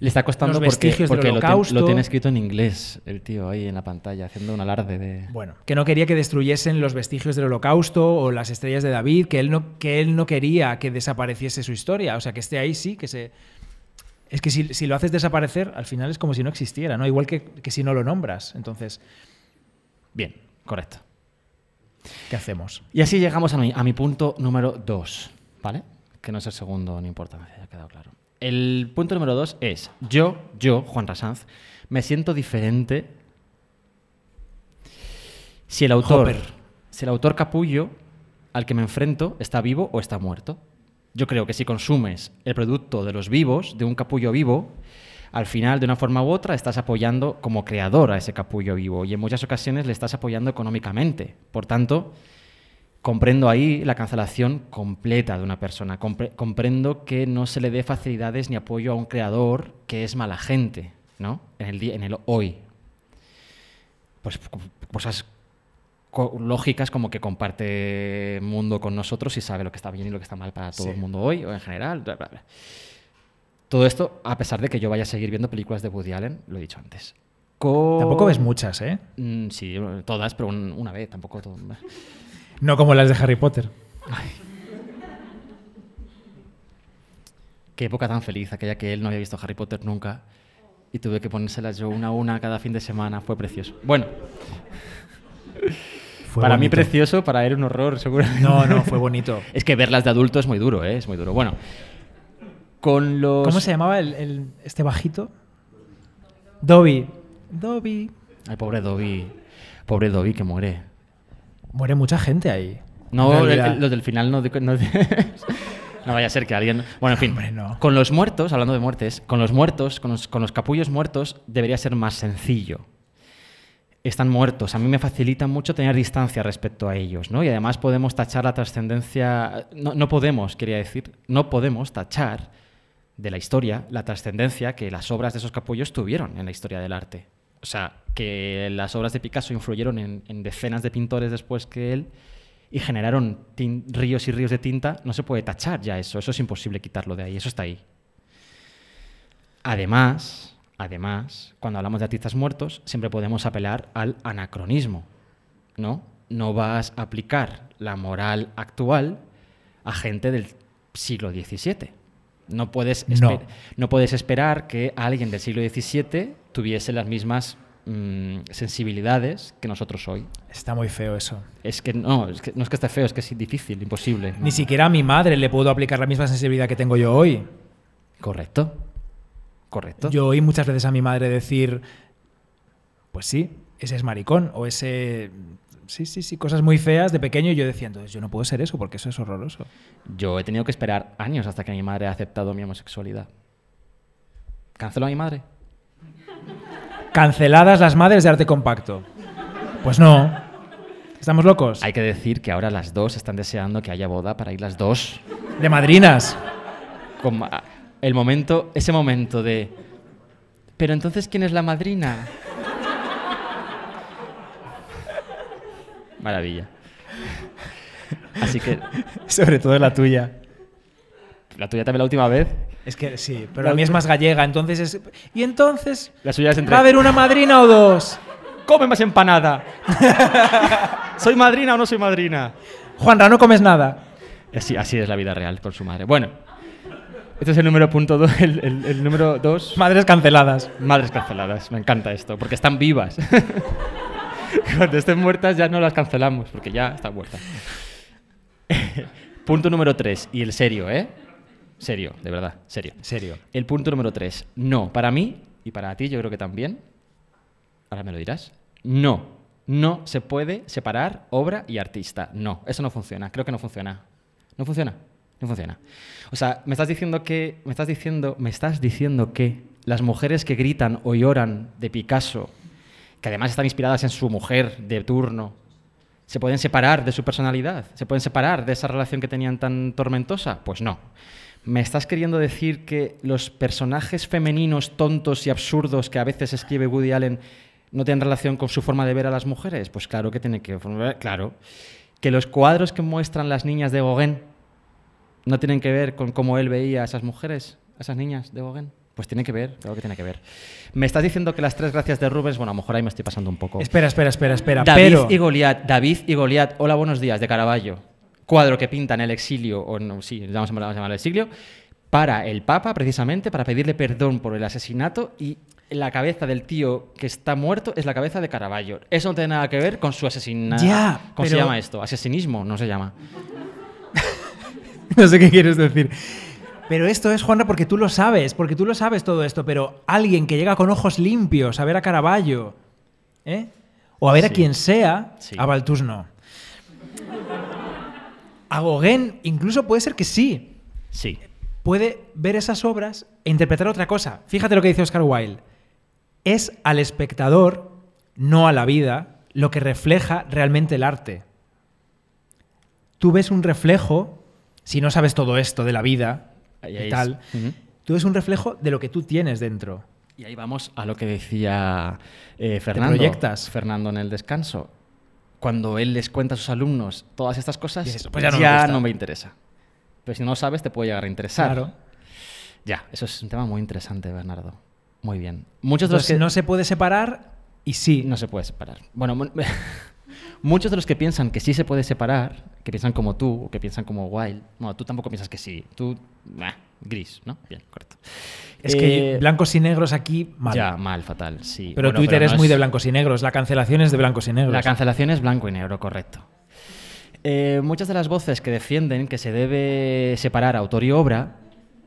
le está costando porque, porque lo, lo, tiene escrito en inglés el tío ahí en la pantalla, haciendo un alarde de... Bueno, que no quería que destruyesen los vestigios del holocausto o las estrellas de David, que él no, que él no quería que desapareciese su historia, o sea, que esté ahí sí, que se... Es que si, lo haces desaparecer, al final es como si no existiera, ¿no? Igual que, si no lo nombras. Entonces, bien, correcto. ¿Qué hacemos? Y así llegamos a mi, a mi punto número dos, ¿vale? Que no es el segundo, no importa, ya ha quedado claro. El punto número dos es, yo, yo, Juan Rasanz, me siento diferente si el autor, si el autor capullo al que me enfrento está vivo o está muerto. Yo creo que si consumes el producto de los vivos, de un capullo vivo, al final, de una forma u otra, estás apoyando como creador a ese capullo vivo y en muchas ocasiones le estás apoyando económicamente. Por tanto, Comprendo ahí la cancelación completa de una persona. comprendo que no se le dé facilidades ni apoyo a un creador que es mala gente, ¿no? En el, en el hoy. Pues cosas lógicas como que comparte mundo con nosotros y sabe lo que está bien y lo que está mal para todo el mundo hoy o en general. Todo esto a pesar de que yo vaya a seguir viendo películas de Woody Allen, lo he dicho antes. Tampoco ves muchas, ¿eh? Mm, sí, todas, pero una vez, tampoco no como las de Harry Potter. Qué época tan feliz, aquella que él no había visto Harry Potter nunca y tuve que ponérselas yo una a una cada fin de semana. Fue precioso. Bueno. para mí precioso, para él un horror, seguramente. No, no, fue bonito. es que verlas de adulto es muy duro, ¿eh? es muy duro. Bueno, con los... ¿Cómo se llamaba el, este bajito? Dobby. Dobby. Ay, pobre Dobby. Pobre Dobby que muere. Muere mucha gente ahí. No, los del final no, no, vaya a ser que alguien. Bueno, en fin. Con los muertos, hablando de muertes, con los muertos, con los, capullos muertos, debería ser más sencillo están muertos. A mí me facilita mucho tener distancia respecto a ellos, ¿no? Y además podemos tachar la trascendencia, no, podemos, quería decir, no podemos tachar de la historia la trascendencia que las obras de esos capullos tuvieron en la historia del arte o sea, que las obras de Picasso influyeron en, decenas de pintores después que él y generaron ríos y ríos de tinta, no se puede tachar ya eso, eso es imposible quitarlo de ahí, eso está ahí. Además, además, cuando hablamos de artistas muertos, siempre podemos apelar al anacronismo, ¿no? No vas a aplicar la moral actual a gente del siglo XVII. No puedes, puedes esperar que alguien del siglo XVII tuviese las mismas mm, sensibilidades que nosotros hoy. Está muy feo eso. Es que no, es que, no es que esté feo, es que es difícil, imposible. Ni siquiera a mi madre le puedo aplicar la misma sensibilidad que tengo yo hoy. Correcto. Correcto. Yo oí muchas veces a mi madre decir, pues sí, ese es maricón o ese Sí, sí, sí, cosas muy feas de pequeño. Y yo decía, entonces yo no puedo ser eso porque eso es horroroso. Yo he tenido que esperar años hasta que mi madre ha aceptado mi homosexualidad. ¿Canceló a mi madre? Canceladas las madres de arte compacto. Pues no. ¿Estamos locos? Hay que decir que ahora las dos están deseando que haya boda para ir las dos. De madrinas. el momento, ese momento de. Pero entonces, ¿quién es la madrina? Maravilla. Así que. Sobre todo la tuya. La tuya también la última vez. Es que sí, pero a mí es más gallega, entonces es. Y entonces. La suya ¿Va a haber una madrina o dos? ¡Come más empanada! ¿Soy madrina o no soy madrina? Juanra, no comes nada. Así, así es la vida real con su madre. Bueno, este es el número punto dos el número dos. Madres canceladas. Madres canceladas, me encanta esto, porque están vivas. Cuando estén muertas ya no las cancelamos, porque ya están muertas. punto número 3, y el serio, ¿eh? Serio, de verdad, serio. Serio. El punto número 3, no, para mí, y para ti yo creo que también, ahora me lo dirás, no, no se puede separar obra y artista, no, eso no funciona, creo que no funciona. No funciona, no funciona. O sea, me estás diciendo que, me estás diciendo, me estás diciendo que las mujeres que gritan o lloran de Picasso que además están inspiradas en su mujer de turno, se pueden separar de su personalidad, se pueden separar de esa relación que tenían tan tormentosa. Pues no. ¿Me estás queriendo decir que los personajes femeninos tontos y absurdos que a veces escribe Woody Allen no tienen relación con su forma de ver a las mujeres? Pues claro que tiene que. Claro. Que los cuadros que muestran las niñas de Gauguin no tienen que ver con cómo él veía a esas mujeres, a esas niñas de Gauguin. Pues tiene que ver, creo que tiene que ver. Me estás diciendo que las tres gracias de Rubens, bueno, a lo mejor ahí me estoy pasando un poco. Espera, espera, espera, espera. David y Goliat, David y Goliat, hola, buenos días, de Caravaggio. Cuadro que pinta en el exilio, o no, sí, vamos a, llamar el exilio, para el Papa, precisamente, para pedirle perdón por el asesinato y la cabeza del tío que está muerto es la cabeza de Caravaggio. Eso no tiene nada que ver con su asesinato. Ya, ¿Cómo se llama esto? Asesinismo, no se llama. no sé qué quieres decir. Pero esto es, Juana, porque tú lo sabes, porque tú lo sabes todo esto, pero alguien que llega con ojos limpios a ver a Caravaggio, ¿eh? o a ver a quien sea, a Baltus no. A incluso puede ser que sí. Sí. Puede ver esas obras e interpretar otra cosa. Fíjate lo que dice Oscar Wilde. Es al espectador, no a la vida, lo que refleja realmente el arte. Tú ves un reflejo, si no sabes todo esto de la vida, y tal. Tú eres un reflejo de lo que tú tienes dentro. Y ahí vamos a lo que decía eh, Fernando. Fernando en el descanso. Cuando él les cuenta a sus alumnos todas estas cosas, pues ya, no, me interesa. Pero pues si no sabes, te puede llegar a interesar. Ya, eso es un tema muy interesante, Bernardo. Muy bien. Muchos que... no se puede separar y sí. No se puede separar. Bueno, muchos de los que piensan que sí se puede separar, que piensan como tú, o que piensan como Wild, no, tú tampoco piensas que sí, tú, ah, gris, ¿no? Bien, correcto. Es que eh, blancos y negros aquí, mal. Ya, mal, fatal, sí. Pero Twitter es muy de blancos y negros, la cancelación es de blancos y negros. La cancelación es blanco y negro, correcto. Eh, muchas de las voces que defienden que se debe separar autor y obra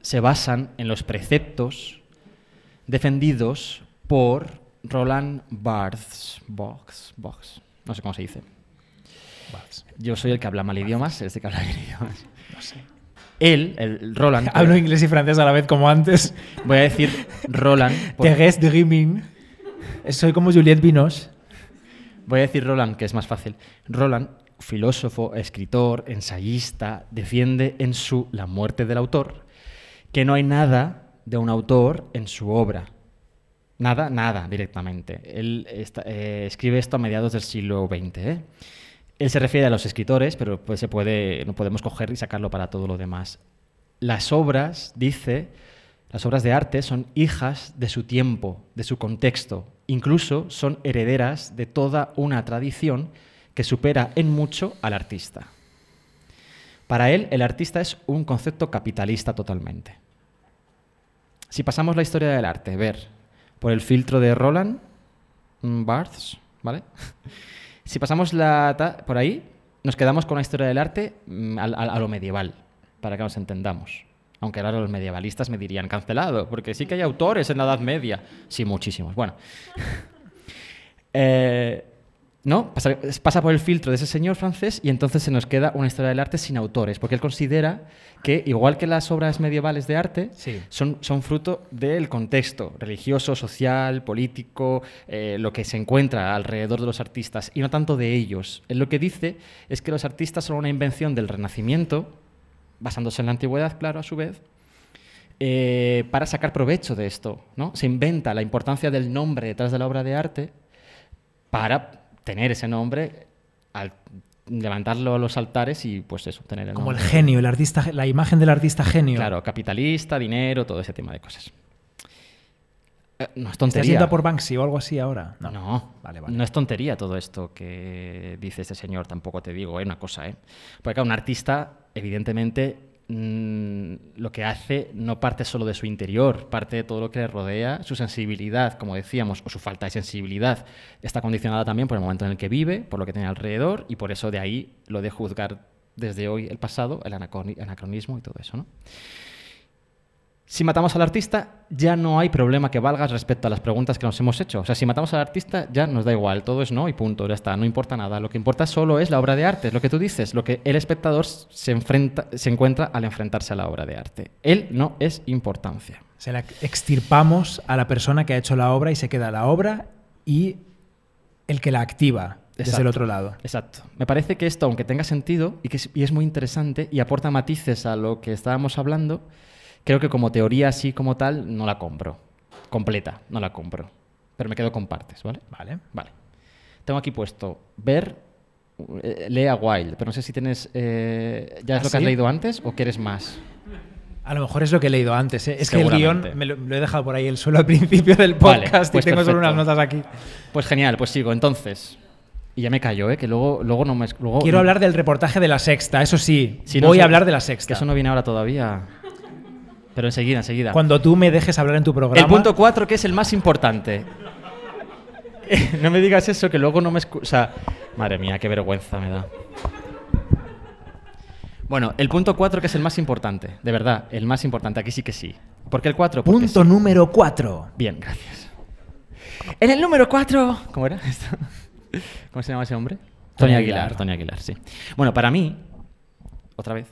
se basan en los preceptos defendidos por Roland Barthes, Box, Box, no sé cómo se dice. Yo soy el que habla mal idiomas, el que habla bien idiomas. No sé. Él, el Roland. Hablo inglés y francés a la vez como antes. Voy a decir Roland. Thérèse de Dreaming. Soy como Juliette Binoche. Voy a decir Roland, que es más fácil. Roland, filósofo, escritor, ensayista, defiende en su La muerte del autor que no hay nada de un autor en su obra Nada, nada directamente. Él eh, escribe esto a mediados del siglo XX. ¿eh? Él se refiere a los escritores, pero pues, se puede, no podemos coger y sacarlo para todo lo demás. Las obras, dice, las obras de arte son hijas de su tiempo, de su contexto, incluso son herederas de toda una tradición que supera en mucho al artista. Para él, el artista es un concepto capitalista totalmente. Si pasamos la historia del arte, ver por el filtro de Roland mm, Barthes, ¿vale? si pasamos la por ahí, nos quedamos con la historia del arte mm, a, lo medieval, para que nos entendamos. Aunque ahora los medievalistas me dirían cancelado, porque sí que hay autores en la Edad Media. Sí, muchísimos. Bueno. Eh, ¿no? Pasa, por el filtro de ese señor francés y entonces se nos queda una historia del arte sin autores, porque él considera que, igual que las obras medievales de arte, son, son fruto del contexto religioso, social, político, eh, lo que se encuentra alrededor de los artistas, y no tanto de ellos. Él lo que dice es que los artistas son una invención del Renacimiento, basándose en la antigüedad, claro, a su vez, eh, para sacar provecho de esto. ¿no? Se inventa la importancia del nombre detrás de la obra de arte para tener ese nombre al levantarlo a los altares y pues eso, tener el Como el genio, el artista, la imagen del artista genio. Claro, capitalista, dinero, todo ese tema de cosas. Eh, no es tontería. por Banksy o algo así ahora? No. No, es tontería todo esto que dice este señor, tampoco te digo, es eh, una cosa, ¿eh? Porque claro, un artista, evidentemente, Mm, lo que hace no parte solo de su interior, parte de todo lo que le rodea, su sensibilidad, como decíamos, o su falta de sensibilidad, está condicionada también por el momento en el que vive, por lo que tiene alrededor, y por eso de ahí lo de juzgar desde hoy el pasado, el anacronismo y todo eso, ¿no? Si matamos al artista, ya no hay problema que valgas respecto a las preguntas que nos hemos hecho. O sea, si matamos al artista, ya nos da igual, todo es no y punto, ya está, no importa nada. Lo que importa solo es la obra de arte, es lo que tú dices, lo que el espectador se, enfrenta, se encuentra al enfrentarse a la obra de arte. Él no es importancia. Se la extirpamos a la persona que ha hecho la obra y se queda la obra y el que la activa. es desde el otro lado. Exacto. Me parece que esto, aunque tenga sentido y que es, y es muy interesante y aporta matices a lo que estábamos hablando, creo que como teoría así como tal, no la compro. Completa, no la compro. Pero me quedo con partes, ¿vale? Vale. Vale. Tengo aquí puesto ver, eh, lea Wild, pero no sé si tienes. Eh, ¿Ya es ¿Ah, lo que has leído antes o quieres más? A lo mejor es lo que he leído antes. ¿eh? Es que el guión me lo, he dejado por ahí el suelo al principio del podcast y pues tengo solo unas notas aquí. Pues genial, pues sigo. Entonces, y ya me callo, ¿eh? que luego, luego no me. Luego, Quiero hablar del reportaje de la sexta, eso sí. Si voy a hablar de la sexta. eso no viene ahora todavía. Pero enseguida, enseguida. Cuando tú me dejes hablar en tu programa. El punto cuatro, que es el más importante. no me digas eso, que luego no me escucha. madre mía, qué vergüenza me da. Bueno, el punto cuatro, que es el más importante, de verdad, el más importante, aquí sí que sí. porque el 4? Punto número cuatro. Bien, gracias. En el número 4, ¿cómo era ¿Cómo se llama ese hombre? Tony Aguilar, Aguilar. Tony Aguilar, sí. Bueno, para mí, otra vez,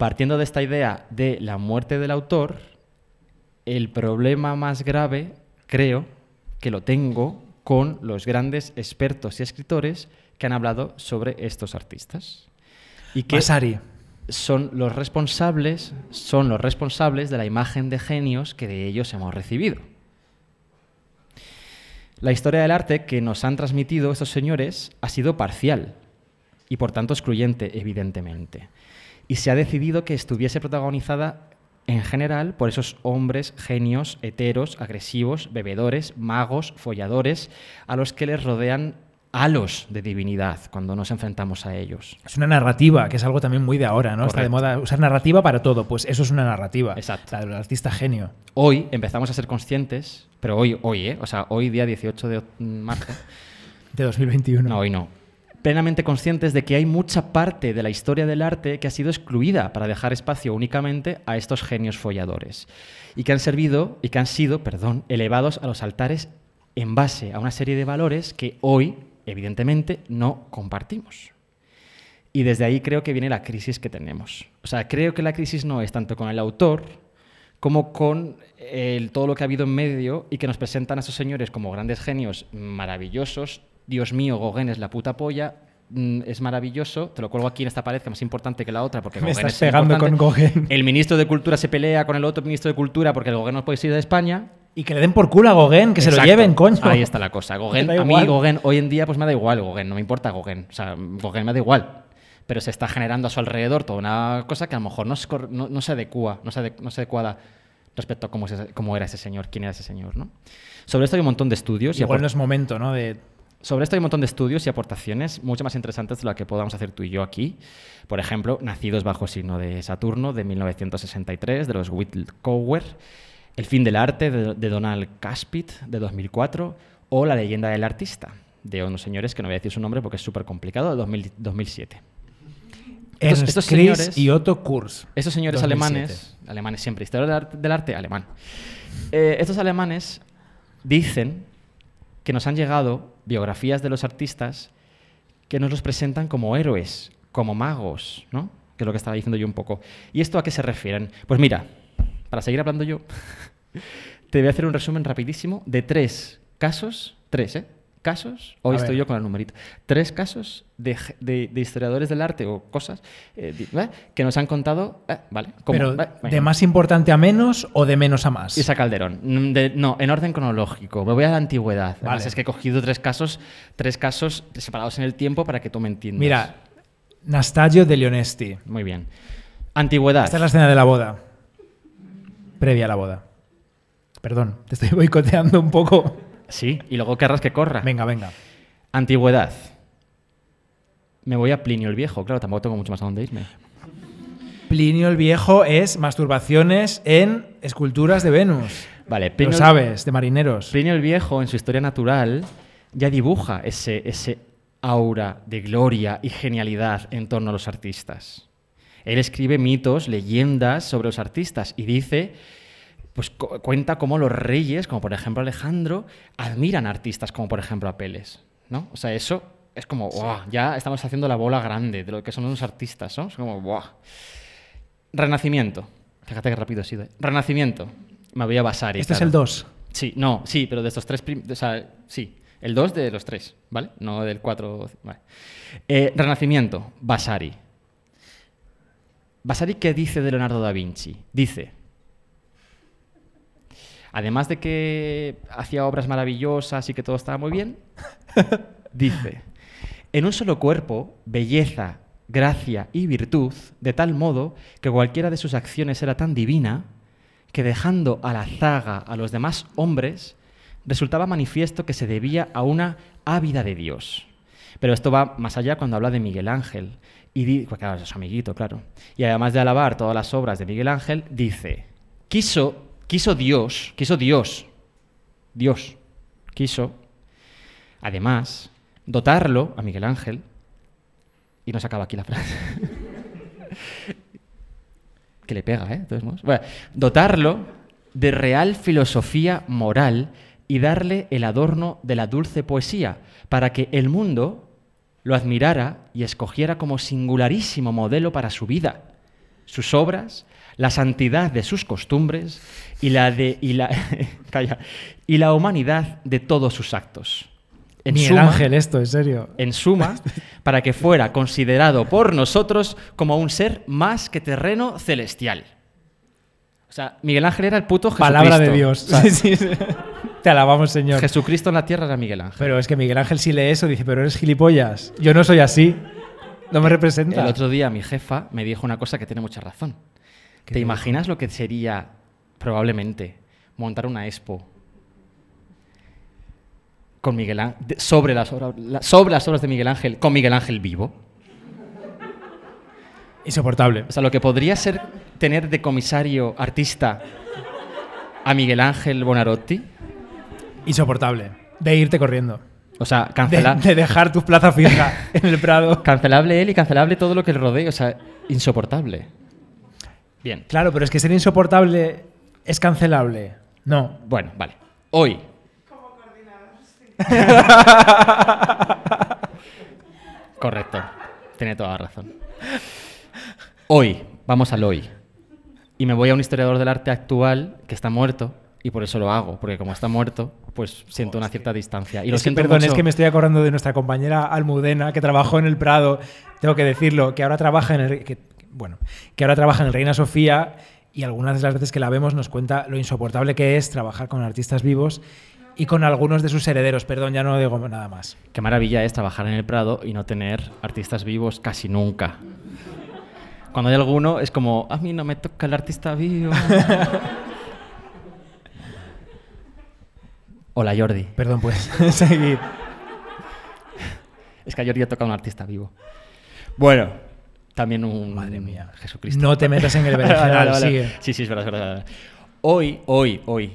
Partiendo de esta idea de la muerte del autor, el problema más grave, creo, que lo tengo con los grandes expertos y escritores que han hablado sobre estos artistas. Y que son los responsables, son los responsables de la imagen de genios que de ellos hemos recibido. La historia del arte que nos han transmitido estos señores ha sido parcial y por tanto excluyente, evidentemente y se ha decidido que estuviese protagonizada en general por esos hombres genios, heteros, agresivos, bebedores, magos, folladores, a los que les rodean halos de divinidad cuando nos enfrentamos a ellos. Es una narrativa, que es algo también muy de ahora, ¿no? Está de moda usar narrativa para todo, pues eso es una narrativa. Exacto. La artista genio. Hoy empezamos a ser conscientes, pero hoy, hoy, ¿eh? O sea, hoy día 18 de marzo. de 2021. No, hoy no plenamente conscientes de que hay mucha parte de la historia del arte que ha sido excluida para dejar espacio únicamente a estos genios folladores y que han servido y que han sido, perdón, elevados a los altares en base a una serie de valores que hoy, evidentemente, no compartimos. Y desde ahí creo que viene la crisis que tenemos. O sea, creo que la crisis no es tanto con el autor como con eh, todo lo que ha habido en medio y que nos presentan a esos señores como grandes genios maravillosos, Dios mío, Goguen es la puta polla, mm, es maravilloso, te lo cuelgo aquí en esta pared que es más importante que la otra porque me estás pegando con El ministro de Cultura se pelea con el otro ministro de Cultura porque el Goguen no puede ir de España. Y que le den por culo a Gauguin, que se lo lleven, coño. Ahí está la cosa. a mí Gogen, hoy en día pues me da igual Gauguin, no me importa Gauguin, o sea, Gauguin me da igual. Pero se está generando a su alrededor toda una cosa que a lo mejor no, se adecua, no se, no adecuada respecto a cómo, era ese señor, quién era ese señor, ¿no? Sobre esto hay un montón de estudios. Igual y no es momento, ¿no? Sobre esto hay un montón de estudios y aportaciones mucho más interesantes de lo que podamos hacer tú y yo aquí. Por ejemplo, Nacidos bajo el signo de Saturno de 1963 de los Whitcower, El fin del arte de, Donald Caspit de 2004 o La leyenda del artista de unos señores que no voy a decir su nombre porque es súper complicado de 2007. Estos, señores, y Otto Kurz. Estos señores alemanes, alemanes siempre, historia del arte, alemán. Eh, estos alemanes dicen que nos han llegado biografías de los artistas que nos los presentan como héroes, como magos, ¿no? Que es lo que estaba diciendo yo un poco. ¿Y esto a qué se refieren? Pues mira, para seguir hablando yo, te voy a hacer un resumen rapidísimo de tres casos, tres, ¿eh? casos, hoy estoy yo con el numerito, tres casos de, historiadores del arte o cosas eh, ¿eh? que nos han contado, eh, ¿vale? ¿de más importante a menos o de menos a más? Isa Calderón. Mm, no, en orden cronológico. Me voy a la antigüedad. es que he cogido tres casos, tres casos separados en el tiempo para que tú me entiendas. Mira, Nastagio de Leonesti. Muy bien. Antigüedad. Esta es la escena de la boda. Previa a la boda. Perdón, te estoy boicoteando un poco. Sí, y luego querrás que corra. Venga, venga. Antigüedad. Me voy a Plinio el Viejo, claro, tampoco tengo mucho más a dónde irme. Plinio el Viejo es masturbaciones en esculturas de Venus. Vale, Plinio, Lo sabes, de marineros. Plinio el Viejo, en su historia natural, ya dibuja ese, ese aura de gloria y genialidad en torno a los artistas. Él escribe mitos, leyendas sobre los artistas y dice pues cuenta cómo los reyes, como por ejemplo Alejandro, admiran artistas como por ejemplo Apeles. ¿no? O sea, eso es como, ya estamos haciendo la bola grande de lo que son unos artistas, ¿no? Es como, buah. Renacimiento. Fíjate qué rápido ha sido. ¿eh? Renacimiento. Me voy a Basari. Este es el 2. Sí, no, sí, pero de estos tres, o sea, sí, el 2 de los tres, ¿vale? No del 4. Vale. Eh, Renacimiento, Basari. Vasari, ¿qué dice de Leonardo da Vinci? Dice, además de que hacía obras maravillosas y que todo estaba muy bien, dice, en un solo cuerpo, belleza, gracia y virtud, de tal modo que cualquiera de sus acciones era tan divina, que dejando a la zaga a los demás hombres, resultaba manifiesto que se debía a una ávida de Dios. Pero esto va más allá cuando habla de Miguel Ángel. Y amiguito, claro. Y además de alabar todas las obras de Miguel Ángel, dice, quiso quiso Dios, quiso Dios, Dios quiso, además, dotarlo a Miguel Ángel, y nos acaba aquí la frase, que le pega, ¿eh? dotarlo de real filosofía moral y darle el adorno de la dulce poesía, para que el mundo lo admirara y escogiera como singularísimo modelo para su vida, sus obras la santidad de sus costumbres y la, de, y la, y la humanidad de todos sus actos. En suma, ángel esto, en serio. En suma, para que fuera considerado por nosotros como un ser más que terreno celestial. O sea, Miguel Ángel era el puto Jesucristo. Palabra de Dios. Te alabamos, Señor. Jesucristo en la tierra era Miguel Ángel. Pero es que Miguel Ángel si lee eso, dice, pero eres gilipollas. Yo no soy así. No me representa. El otro día mi jefa me dijo una cosa que tiene mucha razón. ¿Te imaginas lo que sería probablemente montar una expo con Miguel Ángel, sobre, las obras, las obras de Miguel Ángel, con Miguel Ángel vivo? Insoportable. O sea, lo que podría ser tener de comisario artista a Miguel Ángel Bonarotti. Insoportable. De irte corriendo. O sea, cancelar. De, dejar tus plazas fijas en el Prado. Cancelable él y cancelable todo lo que le rodee. O sea, insoportable. Bien. Claro, pero es que ser insoportable es cancelable. No. Bueno, vale. Hoy. Como coordinador, Correcto. Tiene toda la razón. Hoy, vamos al hoy. Y me voy a un historiador del arte actual que está muerto y por eso lo hago, porque como está muerto, pues siento una oh, cierta distancia. Y lo siento perdón, es que me estoy acordando de nuestra compañera Almudena que trabajó en el Prado. Tengo que decirlo, que ahora trabaja en el bueno, que ahora trabaja en Reina Sofía y algunas de las veces que la vemos nos cuenta lo insoportable que es trabajar con artistas vivos y con algunos de sus herederos, perdón, ya no digo nada más. Qué maravilla es trabajar en el Prado y no tener artistas vivos casi nunca. Cuando hay alguno es como, a mí no me toca el artista vivo. Hola Jordi. Perdón, pues, seguir. Es que a Jordi ha tocado un artista vivo. Bueno, también un... Madre mía, Jesucristo. No te metas en el berenjenal, Sí, sí, es verdad, verdad. Hoy, hoy, hoy,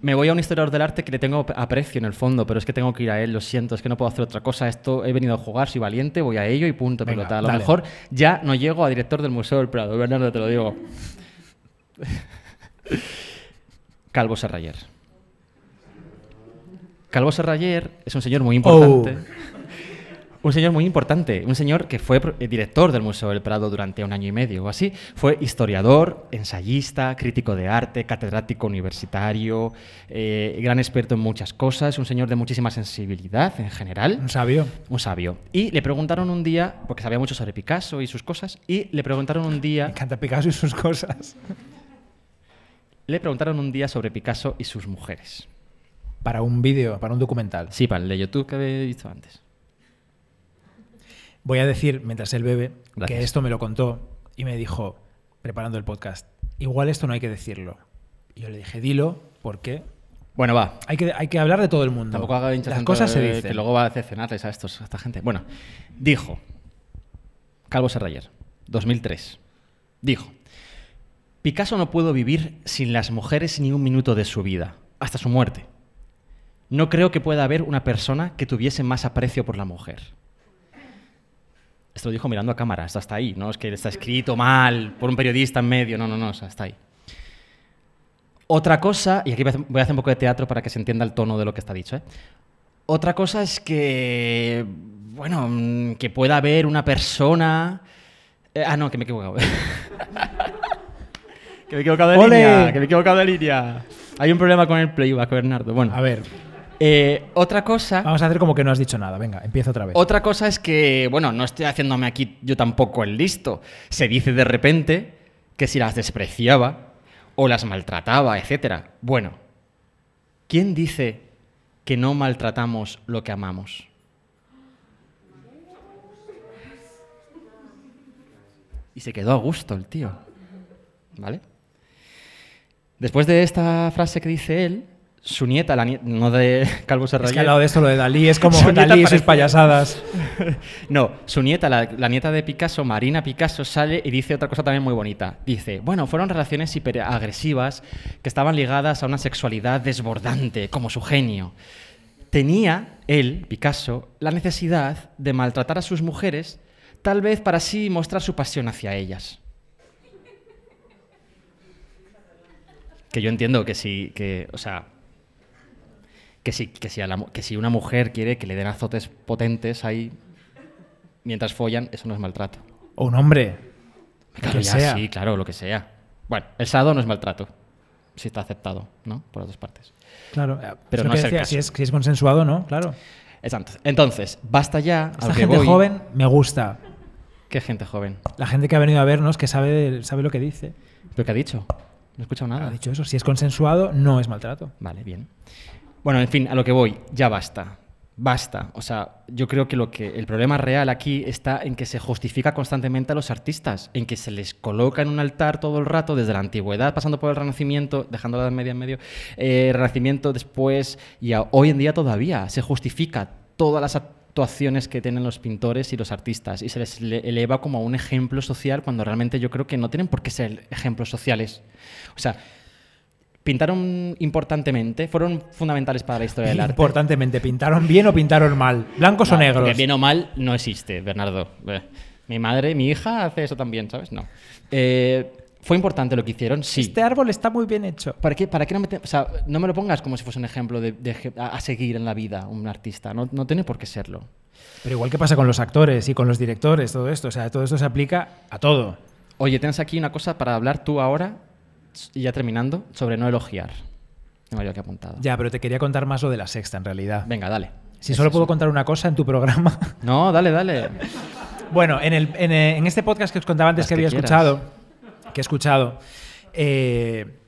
me voy a un historiador del arte que le tengo aprecio en el fondo, pero es que tengo que ir a él, lo siento, es que no puedo hacer otra cosa. Esto he venido a jugar, soy valiente, voy a ello y punto, pelota. A lo mejor ya no llego a director del Museo del Prado, Bernardo, te lo digo. Calvo Serrayer. Calvo Serrayer es un señor muy importante. Oh un señor muy importante, un señor que fue eh, director del Museo del Prado durante un año y medio o así. Fue historiador, ensayista, crítico de arte, catedrático universitario, eh, gran experto en muchas cosas, un señor de muchísima sensibilidad en general. Un sabio. Un sabio. Y le preguntaron un día, porque sabía mucho sobre Picasso y sus cosas, y le preguntaron un día... Me encanta Picasso y sus cosas. Le preguntaron un día sobre Picasso y sus mujeres. Para un vídeo, para un documental. Sí, para el de YouTube que había visto antes. Voy a decir, mientras él bebe, que esto me lo contó y me dijo, preparando el podcast, igual esto no hay que decirlo. Y yo le dije, dilo, ¿por qué? Bueno, va. Hay que, hay que hablar de todo el mundo. Tampoco haga Las cosas se dicen. Que luego va a decepcionarles a, estos, esta gente. Bueno, dijo Calvo Serrayer, 2003. Dijo, Picasso no puedo vivir sin las mujeres ni un minuto de su vida, hasta su muerte. No creo que pueda haber una persona que tuviese más aprecio por la mujer. Esto lo dijo mirando a cámara, hasta está ahí, no es que está escrito mal por un periodista en medio, no, no, no, está ahí. Otra cosa, y aquí voy a hacer un poco de teatro para que se entienda el tono de lo que está dicho, ¿eh? Otra cosa es que, bueno, mm, que pueda haber una persona... Eh, ah, no, que me he equivocado. que me he equivocado de línea, que me he equivocado de línea. Hay un problema con el playback, Bernardo. Bueno. A ver, eh, otra cosa. Vamos a hacer como que no has dicho nada. Venga, empieza otra vez. Otra cosa es que, bueno, no estoy haciéndome aquí yo tampoco el listo. Se dice de repente que si las despreciaba o las maltrataba, etcétera. Bueno, ¿quién dice que no maltratamos lo que amamos? Y se quedó a gusto el tío. ¿Vale? Después de esta frase que dice él, su nieta, la nieta, no de de lo de Dalí es como Dalí payasadas. no, su nieta, la, nieta de Picasso, Marina Picasso, sale y dice otra cosa también muy bonita. Dice, bueno, fueron relaciones hiperagresivas que estaban ligadas a una sexualidad desbordante, como su genio. Tenía él, Picasso, la necesidad de maltratar a sus mujeres, tal vez para así mostrar su pasión hacia ellas. Que yo entiendo que sí, que, o sea, que si, que si, que si una mujer quiere que le den azotes potentes ahí mientras follan, eso no es maltrato. O un hombre. claro, sea. sí, claro, lo que sea. Bueno, el sado no es maltrato. Si está aceptado, ¿no? Por las dos partes. Claro, eh, pero no Si es es, consensuado, ¿no? Claro. Exacto. Entonces, basta ya. Esta gente joven me gusta. ¿Qué gente joven? La gente que ha venido a vernos, que sabe, sabe lo que dice. ¿Pero qué ha dicho? No he escuchado nada. Ha dicho eso. Si es consensuado, no es maltrato. Vale, bien. Bueno, en fin, a lo que voy, ya basta. Basta. O sea, yo creo que, lo que el problema real aquí está en que se justifica constantemente a los artistas, en que se les coloca en un altar todo el rato, desde la antigüedad, pasando por el Renacimiento, dejando la Media en medio, eh, Renacimiento después, y hoy en día todavía se justifica todas las actuaciones que tienen los pintores y los artistas y se les eleva como a un ejemplo social cuando realmente yo creo que no tienen por qué ser ejemplos sociales. O sea, pintaron importantemente, fueron fundamentales para la historia del arte. Importantemente, ¿pintaron bien o pintaron mal? ¿Blancos o negros? Bien o mal no existe, Bernardo. Eh, mi madre, mi hija hace eso también, ¿sabes? No. Eh, ¿Fue importante lo que hicieron? Sí. Este árbol está muy bien hecho. ¿Para qué, para qué no, me o sea, no me lo pongas como si fuese un ejemplo de, a, seguir en la vida un artista? No, no tiene por qué serlo. Pero igual que pasa con los actores y con los directores, todo esto. O sea, todo esto se aplica a todo. Oye, tienes aquí una cosa para hablar tú ahora y ya terminando, sobre no elogiar. Tengo yo apuntado. Ya, pero te quería contar más lo de la sexta, en realidad. Venga, dale. Si solo puedo contar una cosa en tu programa. No, dale, dale. bueno, eh, en, este podcast que os contaba antes que, había escuchado, que he escuchado, eh,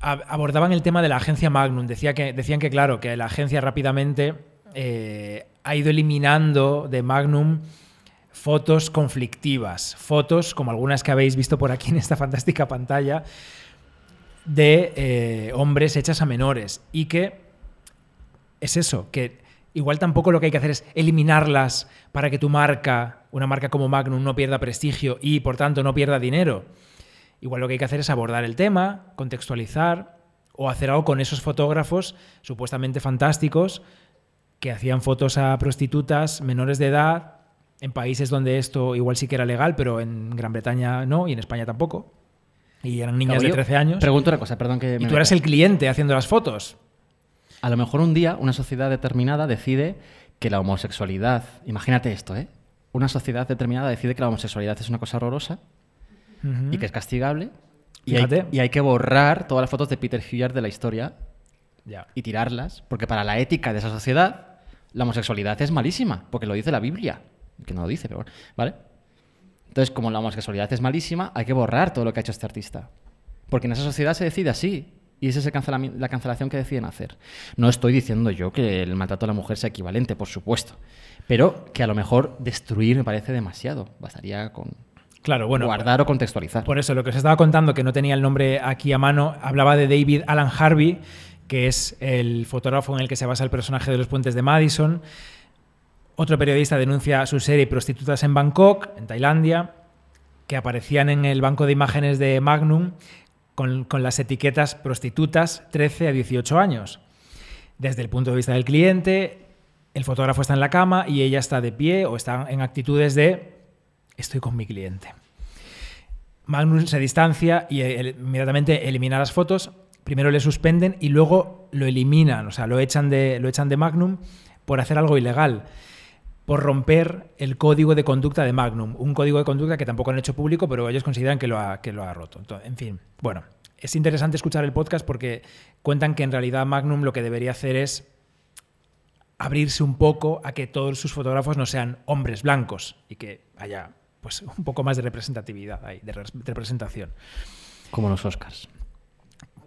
abordaban el tema de la agencia Magnum. Decía que, decían que, claro, que la agencia rápidamente eh, ha ido eliminando de Magnum fotos conflictivas, fotos como algunas que habéis visto por aquí en esta fantástica pantalla, de eh, hombres hechas a menores y que es eso, que igual tampoco lo que hay que hacer es eliminarlas para que tu marca, una marca como Magnum, no pierda prestigio y por tanto no pierda dinero. Igual lo que hay que hacer es abordar el tema, contextualizar o hacer algo con esos fotógrafos supuestamente fantásticos que hacían fotos a prostitutas menores de edad en países donde esto igual sí que era legal, pero en Gran Bretaña no y en España tampoco. Y eran niñas de 13 años. Pregunto una cosa, perdón que... Y tú eres el cliente haciendo las fotos. A lo mejor un día una sociedad determinada decide que la homosexualidad, imagínate esto, ¿eh? Una sociedad determinada decide que la homosexualidad es una cosa horrorosa y que es castigable y hay, y hay, que borrar todas las fotos de Peter Hilliard de la historia y tirarlas, porque para la ética de esa sociedad la homosexualidad es malísima, porque lo dice la Biblia, que no lo dice, pero bueno, ¿vale? Entonces, como la homosexualidad es malísima, hay que borrar todo lo que ha hecho este artista. Porque en esa sociedad se decide así. Y esa es la cancelación que deciden hacer. No estoy diciendo yo que el maltrato a la mujer sea equivalente, por supuesto. Pero que a lo mejor destruir me parece demasiado. Bastaría con Claro, bueno. Guardar o contextualizar. Por eso, lo que os estaba contando, que no tenía el nombre aquí a mano, hablaba de David Alan Harvey, que es el fotógrafo en el que se basa el personaje de los puentes de Madison. Otro periodista denuncia su serie Prostitutas en Bangkok, en Tailandia, que aparecían en el banco de imágenes de Magnum con, las etiquetas prostitutas 13 a 18 años. Desde el punto de vista del cliente, el fotógrafo está en la cama y ella está de pie o está en actitudes de estoy con mi cliente. Magnum se distancia y eh, inmediatamente elimina las fotos. Primero le suspenden y luego lo eliminan, o sea, lo echan de, lo echan de Magnum por hacer algo ilegal por romper el código de conducta de Magnum, un código de conducta que tampoco han hecho público, pero ellos consideran que lo ha, que lo ha roto. en fin, bueno, es interesante escuchar el podcast porque cuentan que en realidad Magnum lo que debería hacer es abrirse un poco a que todos sus fotógrafos no sean hombres blancos y que haya pues un poco más de representatividad ahí, de representación. Como los Oscars.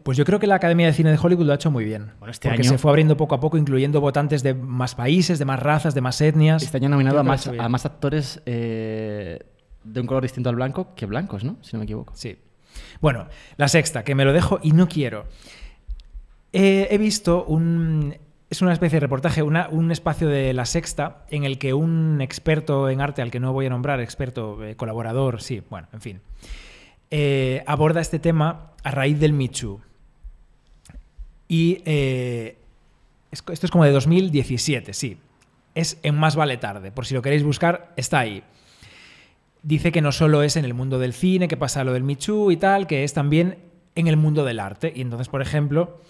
Pues yo creo que la Academia de Cine de Hollywood lo ha hecho muy bien. Este porque se fue abriendo poco a poco, incluyendo votantes de más países, de más razas, de más etnias. Este año nominado a más, actores eh, de un color distinto al blanco que blancos, ¿no? Si no me equivoco. Sí. Bueno, la sexta, que me lo dejo y no quiero. he visto un es una especie de reportaje, un espacio de la sexta en el que un experto en arte, al que no voy a nombrar, experto, eh, colaborador, sí, bueno, en fin, eh, aborda este tema a raíz del Michu. Y eh, esto es como de 2017, sí. Es en Más vale tarde, por si lo queréis buscar, está ahí. Dice que no solo es en el mundo del cine, que pasa lo del Michu y tal, que es también en el mundo del arte. Y entonces, por ejemplo,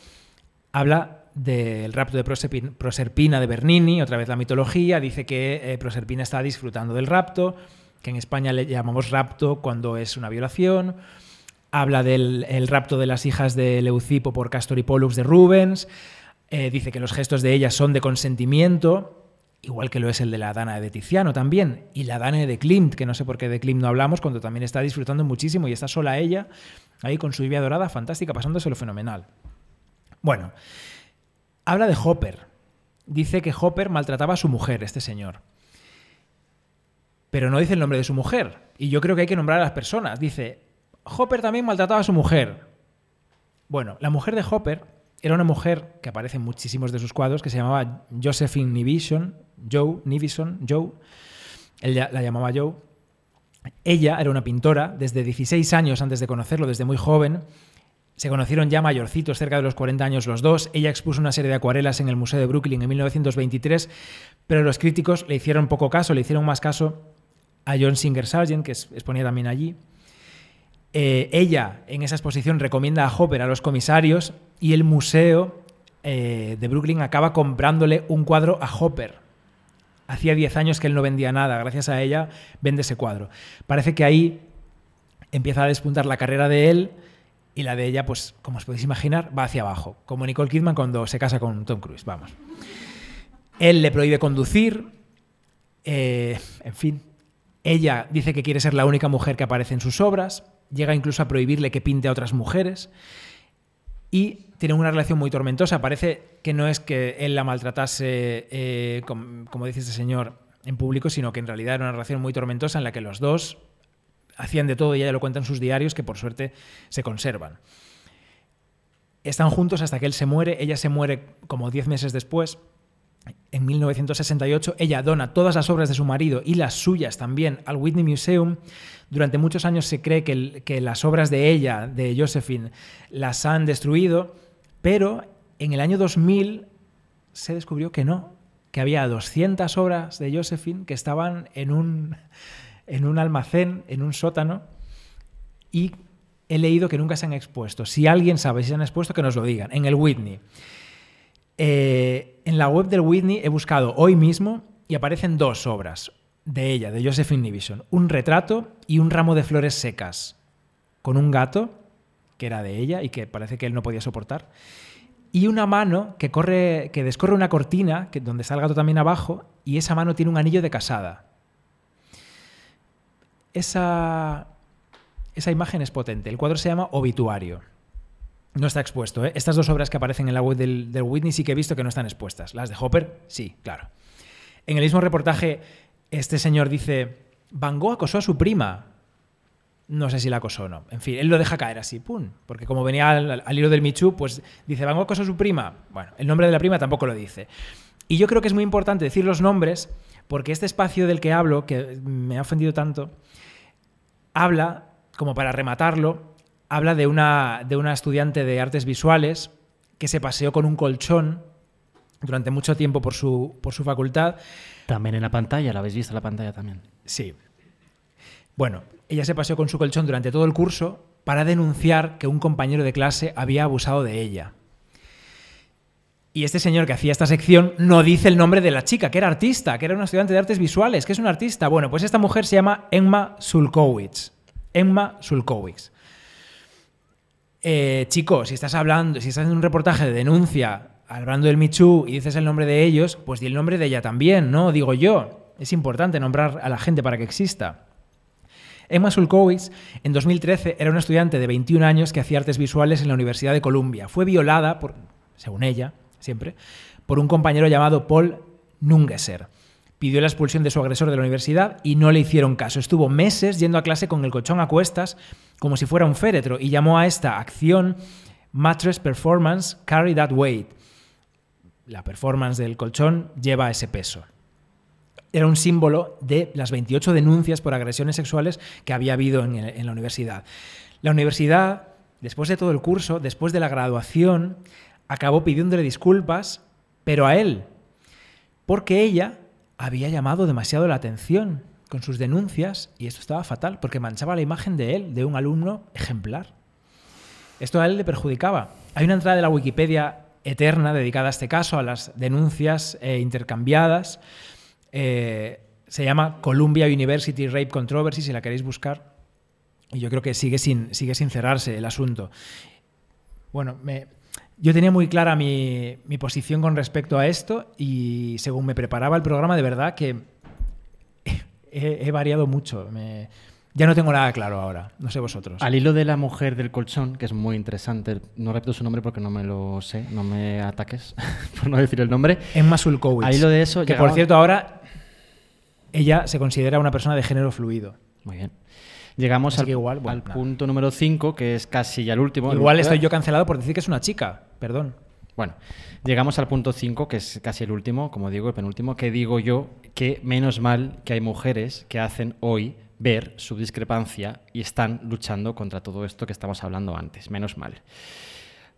habla del rapto de Proserpina de Bernini, otra vez la mitología, dice que eh, Proserpina está disfrutando del rapto, que en España le llamamos rapto cuando es una violación habla del el rapto de las hijas de Leucipo por Castor y Pollux de Rubens, eh, dice que los gestos de ellas son de consentimiento, igual que lo es el de la Dana de Tiziano también, y la Dana de Klimt, que no sé por qué de Klimt no hablamos, cuando también está disfrutando muchísimo y está sola ella, ahí con su lluvia dorada, fantástica, lo fenomenal. Bueno, habla de Hopper. Dice que Hopper maltrataba a su mujer, este señor. Pero no dice el nombre de su mujer. Y yo creo que hay que nombrar a las personas. Dice, Hopper también maltrataba a su mujer. Bueno, la mujer de Hopper era una mujer que aparece en muchísimos de sus cuadros, que se llamaba Josephine Nivison, Joe, Nivison, Joe. Él la llamaba Joe. Ella era una pintora, desde 16 años antes de conocerlo, desde muy joven. Se conocieron ya mayorcitos, cerca de los 40 años los dos. Ella expuso una serie de acuarelas en el Museo de Brooklyn en 1923, pero los críticos le hicieron poco caso, le hicieron más caso a John Singer Sargent, que exponía también allí. Eh, ella, en esa exposición, recomienda a Hopper a los comisarios y el museo eh, de Brooklyn acaba comprándole un cuadro a Hopper. Hacía 10 años que él no vendía nada, gracias a ella vende ese cuadro. Parece que ahí empieza a despuntar la carrera de él y la de ella, pues como os podéis imaginar, va hacia abajo, como Nicole Kidman cuando se casa con Tom Cruise, vamos. Él le prohíbe conducir, eh, en fin, ella dice que quiere ser la única mujer que aparece en sus obras, llega incluso a prohibirle que pinte a otras mujeres y tienen una relación muy tormentosa. Parece que no es que él la maltratase, eh, como, dice este señor, en público, sino que en realidad era una relación muy tormentosa en la que los dos hacían de todo y ella lo cuenta en sus diarios que por suerte se conservan. Están juntos hasta que él se muere, ella se muere como diez meses después en 1968 ella dona todas las obras de su marido y las suyas también al Whitney Museum. Durante muchos años se cree que, las obras de ella, de Josephine, las han destruido, pero en el año 2000 se descubrió que no, que había 200 obras de Josephine que estaban en un, en un almacén, en un sótano, y he leído que nunca se han expuesto. Si alguien sabe si se han expuesto, que nos lo digan, en el Whitney. Eh, en la web del Whitney he buscado hoy mismo y aparecen dos obras de ella, de Josephine Division. un retrato y un ramo de flores secas con un gato que era de ella y que parece que él no podía soportar y una mano que corre que descorre una cortina que donde está el gato también abajo y esa mano tiene un anillo de casada. Esa esa imagen es potente. El cuadro se llama Obituario. No está expuesto. ¿eh? Estas dos obras que aparecen en la web del, Whitney sí que he visto que no están expuestas. Las de Hopper, sí, claro. En el mismo reportaje, este señor dice, Van Gogh acosó a su prima. No sé si la acosó o no. En fin, él lo deja caer así, ¡pum! Porque como venía al, hilo del Michu, pues dice, Van Gogh acosó a su prima. Bueno, el nombre de la prima tampoco lo dice. Y yo creo que es muy importante decir los nombres, porque este espacio del que hablo, que me ha ofendido tanto, habla, como para rematarlo, habla de una, de una estudiante de artes visuales que se paseó con un colchón durante mucho tiempo por su, por su facultad. También en la pantalla, la habéis visto en la pantalla también. Sí. Bueno, ella se paseó con su colchón durante todo el curso para denunciar que un compañero de clase había abusado de ella. Y este señor que hacía esta sección no dice el nombre de la chica, que era artista, que era una estudiante de artes visuales, que es una artista. Bueno, pues esta mujer se llama Emma Sulkowicz. Emma Sulkowicz. Eh, chicos, si estás hablando, si estás en un reportaje de denuncia hablando del Michu y dices el nombre de ellos, pues di el nombre de ella también, ¿no? Digo yo. Es importante nombrar a la gente para que exista. Emma Sulkowicz, en 2013, era una estudiante de 21 años que hacía artes visuales en la Universidad de Columbia. Fue violada, por, según ella, siempre, por un compañero llamado Paul Nungeser. Pidió la expulsión de su agresor de la universidad y no le hicieron caso. Estuvo meses yendo a clase con el colchón a cuestas como si fuera un féretro y llamó a esta acción Mattress Performance Carry That Weight. La performance del colchón lleva ese peso. Era un símbolo de las 28 denuncias por agresiones sexuales que había habido en, la universidad. La universidad, después de todo el curso, después de la graduación, acabó pidiéndole disculpas, pero a él, porque ella había llamado demasiado la atención con sus denuncias y esto estaba fatal porque manchaba la imagen de él, de un alumno ejemplar. Esto a él le perjudicaba. Hay una entrada de la Wikipedia eterna dedicada a este caso, a las denuncias eh, intercambiadas. Eh, se llama Columbia University Rape Controversy, si la queréis buscar. Y yo creo que sigue sin, sigue sin cerrarse el asunto. Bueno, yo tenía muy clara mi posición con respecto a esto y según me preparaba el programa, de verdad que he, variado mucho. ya no tengo nada claro ahora, no sé vosotros. Al hilo de la mujer del colchón, que es muy interesante, no repito su nombre porque no me lo sé, no me ataques por no decir el nombre. Es Sulkowicz. Al hilo de eso... Que por cierto, ahora ella se considera una persona de género fluido. Muy bien. Llegamos al, punto número 5, que es casi ya el último. Igual estoy yo cancelado por decir que es una chica, perdón. Bueno, llegamos al punto 5, que es casi el último, como digo, el penúltimo, que digo yo que menos mal que hay mujeres que hacen hoy ver su discrepancia y están luchando contra todo esto que estamos hablando antes, menos mal.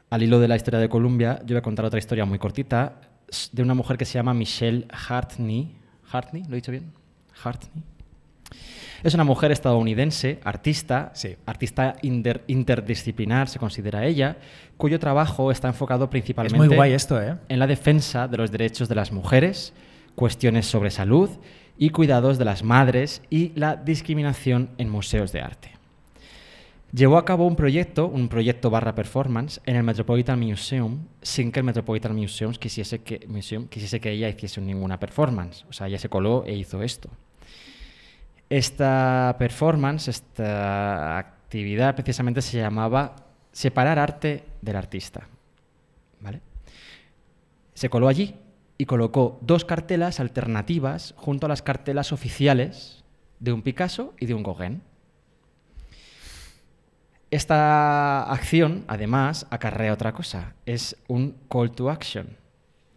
Al hilo de la historia de Colombia, yo voy a contar otra historia muy cortita de una mujer que se llama Michelle Hartney. ¿Hartney? ¿Lo he dicho bien? Hartney. Es una mujer estadounidense, artista, artista interdisciplinar, se considera ella, cuyo trabajo está enfocado principalmente ¿eh? en la defensa de los derechos de las mujeres, cuestiones sobre salud y cuidados de las madres y la discriminación en museos de arte. Llevó a cabo un proyecto, un proyecto barra performance, en el Metropolitan Museum, sin que el Metropolitan museums quisiese que, Museum quisiese que ella hiciese ninguna performance. O sea, ella se coló e hizo esto. Esta performance, esta actividad precisamente se llamaba separar arte del artista. ¿Vale? Se coló allí y colocó dos cartelas alternativas junto a las cartelas oficiales de un Picasso y de un Gauguin. Esta acción, además, acarrea otra cosa. Es un call to action.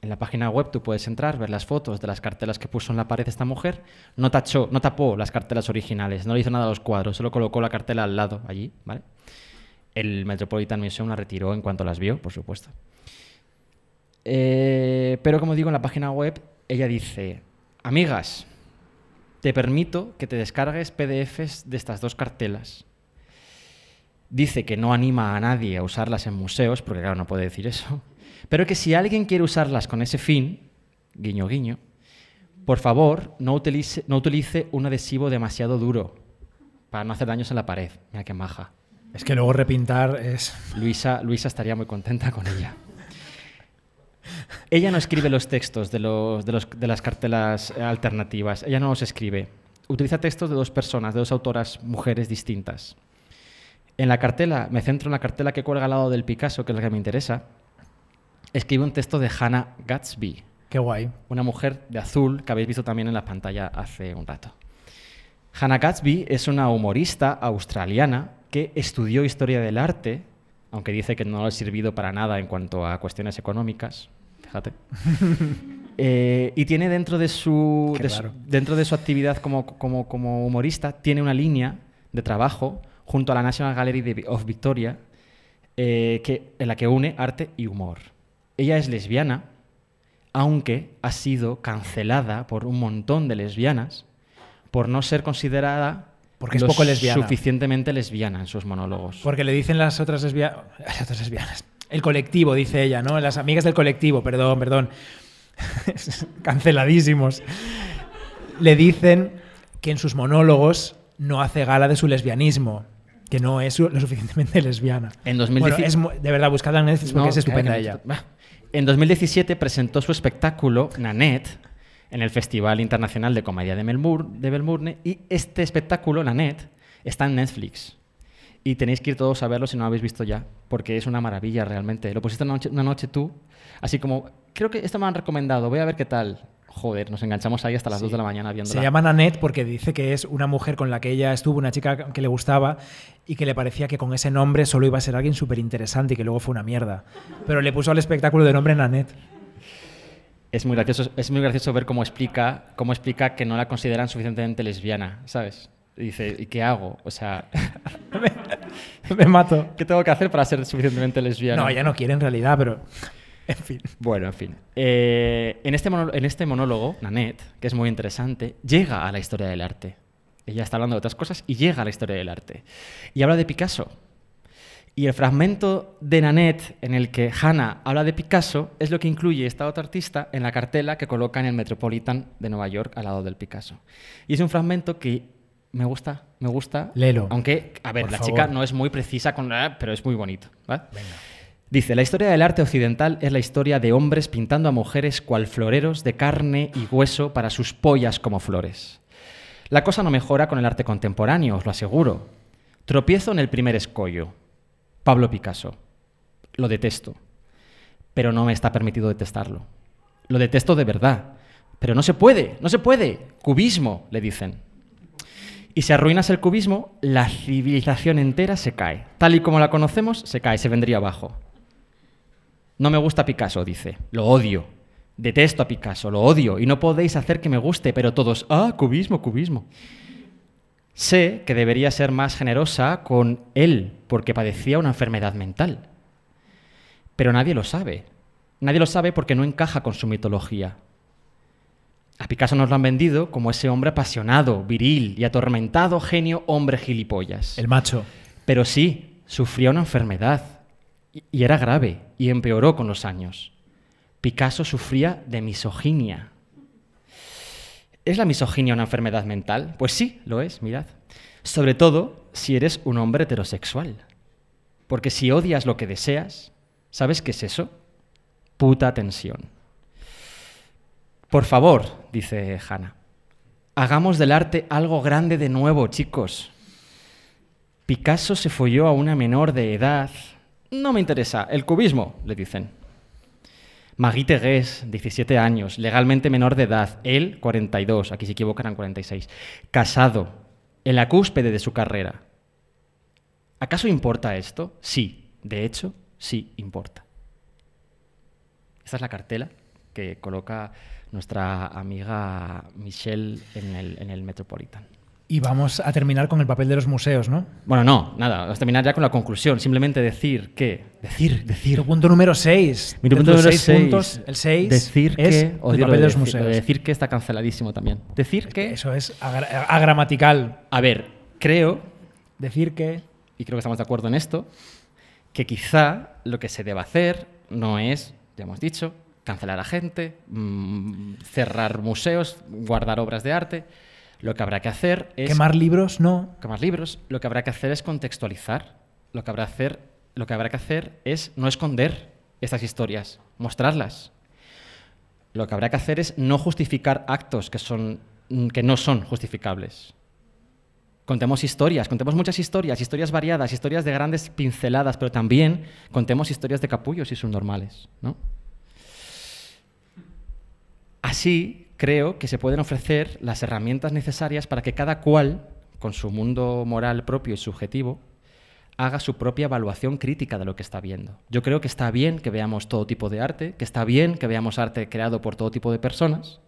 En la página web tú puedes entrar, ver las fotos de las cartelas que puso en la pared esta mujer. No, tachó, no tapó las cartelas originales, no le hizo nada a los cuadros, solo colocó la cartela al lado, allí, ¿vale? El Metropolitan Museum la retiró en cuanto las vio, por supuesto. Eh, pero como digo, en la página web ella dice, amigas, te permito que te descargues PDFs de estas dos cartelas. Dice que no anima a nadie a usarlas en museos, porque claro, no puede decir eso. Pero que si alguien quiere usarlas con ese fin, guiño, guiño, por favor, no utilice, un adhesivo demasiado duro para no hacer daños en la pared. Mira qué maja. Es que luego repintar es... Luisa, Luisa estaría muy contenta con ella. Ella no escribe los textos de, de, las cartelas eh, alternativas, ella no los escribe. Utiliza textos de dos personas, de dos autoras mujeres distintas. En la cartela, me centro en la cartela que cuelga al lado del Picasso, que es la que me interesa, escribe un texto de Hannah Gatsby. Qué guay. Una mujer de azul que habéis visto también en la pantalla hace un rato. Hannah Gatsby es una humorista australiana que estudió historia del arte, aunque dice que no le ha servido para nada en cuanto a cuestiones económicas. Fíjate. Eh, y tiene dentro de su, dentro de su actividad como, como, humorista, tiene una línea de trabajo junto a la National Gallery of Victoria, eh, que, en la que une arte y humor. Ella es lesbiana, aunque ha sido cancelada por un montón de lesbianas por no ser considerada porque es poco lesbiana. suficientemente lesbiana en sus monólogos. Porque le dicen las otras, otras lesbianas. El colectivo, dice ella, ¿no? Las amigas del colectivo, perdón, perdón. Canceladísimos. Le dicen que en sus monólogos no hace gala de su lesbianismo, que no es lo suficientemente lesbiana. En Bueno, de verdad, buscadla en Netflix porque es estupenda ella. En 2017 presentó su espectáculo Nanette en el Festival Internacional de Comedia de, Melbourne, y este espectáculo, Nanette, está en Netflix. Y tenéis que ir todos a verlo si no lo habéis visto ya, porque es una maravilla realmente. Lo pusiste una noche, una noche tú, así como, creo que esto me han recomendado, voy a ver qué tal. Joder, nos enganchamos ahí hasta las 2 de la mañana viendo. Se llama Nanette porque dice que es una mujer con la que ella estuvo, una chica que le gustaba y que le parecía que con ese nombre solo iba a ser alguien súper interesante y que luego fue una mierda. Pero le puso al espectáculo de nombre Nanette. Es muy gracioso, es muy gracioso ver cómo explica, cómo explica que no la consideran suficientemente lesbiana, ¿sabes? dice, ¿y qué hago? O sea. me, me mato. ¿Qué tengo que hacer para ser suficientemente lesbiana? No, ella no quiere en realidad, pero. en fin. Bueno, en fin. Eh, este en, este monólogo, Nanette, que es muy interesante, llega a la historia del arte. Ella está hablando de otras cosas y llega a la historia del arte. Y habla de Picasso. Y el fragmento de Nanette en el que Hannah habla de Picasso es lo que incluye esta otra artista en la cartela que coloca en el Metropolitan de Nueva York al lado del Picasso. Y es un fragmento que me gusta, me gusta. Lelo. Aunque, a ver, la chica no es muy precisa con la. pero es muy bonito. Venga. Dice, la historia del arte occidental es la historia de hombres pintando a mujeres cual floreros de carne y hueso para sus pollas como flores. La cosa no mejora con el arte contemporáneo, os lo aseguro. Tropiezo en el primer escollo. Pablo Picasso. Lo detesto. Pero no me está permitido detestarlo. Lo detesto de verdad. Pero no se puede, no se puede. Cubismo, le dicen. Y si arruinas el cubismo, la civilización entera se cae. Tal y como la conocemos, se cae, se vendría abajo. No me gusta Picasso, dice. Lo odio. Detesto a Picasso, lo odio. Y no podéis hacer que me guste, pero todos, ah, cubismo, cubismo. Sé que debería ser más generosa con él, porque padecía una enfermedad mental. Pero nadie lo sabe. Nadie lo sabe porque no encaja con su mitología. A Picasso nos lo han vendido como ese hombre apasionado, viril y atormentado genio hombre gilipollas. El macho. Pero sí, sufría una enfermedad y era grave y empeoró con los años. Picasso sufría de misoginia. ¿Es la misoginia una enfermedad mental? Pues sí, lo es, mirad. Sobre todo si eres un hombre heterosexual. Porque si odias lo que deseas, ¿sabes qué es eso? Puta tensión. Por favor, dice Hannah, hagamos del arte algo grande de nuevo, chicos. Picasso se folló a una menor de edad no me interesa, el cubismo, le dicen. Magui Tegués, 17 años, legalmente menor de edad, él 42, aquí se equivocan, en 46, casado, en la cúspide de su carrera. ¿Acaso importa esto? Sí, de hecho, sí importa. Esta es la cartela que coloca nuestra amiga Michelle en el, en el Metropolitan. Y vamos a terminar con el papel de los museos, ¿no? Bueno, no, nada, vamos a terminar ya con la conclusión. Simplemente decir que. Decir, decir. punto número 6. punto número 6. El 6. Decir que. El papel de, los museos. Eh, decir que está canceladísimo también. Decir que. Eso es agramatical. A ver, creo. Decir que. Y creo que estamos de acuerdo en esto. Que quizá lo que se deba hacer no es, ya hemos dicho, cancelar a gente, mm, cerrar museos, guardar obras de arte lo que habrá que hacer es... Quemar libros, no. Quemar libros. Lo que habrá que hacer es contextualizar. Lo que habrá, hacer, lo que, habrá que hacer es no esconder estas historias, mostrarlas. Lo que habrá que hacer es no justificar actos que, son, mm, que no son justificables. Contemos historias, contemos muchas historias, historias variadas, historias de grandes pinceladas, pero también contemos historias de capullos y subnormales. ¿no? Así creo que se pueden ofrecer las herramientas necesarias para que cada cual, con su mundo moral propio y subjetivo, haga su propia evaluación crítica de lo que está viendo. Yo creo que está bien que veamos todo tipo de arte, que está bien que veamos arte creado por todo tipo de personas,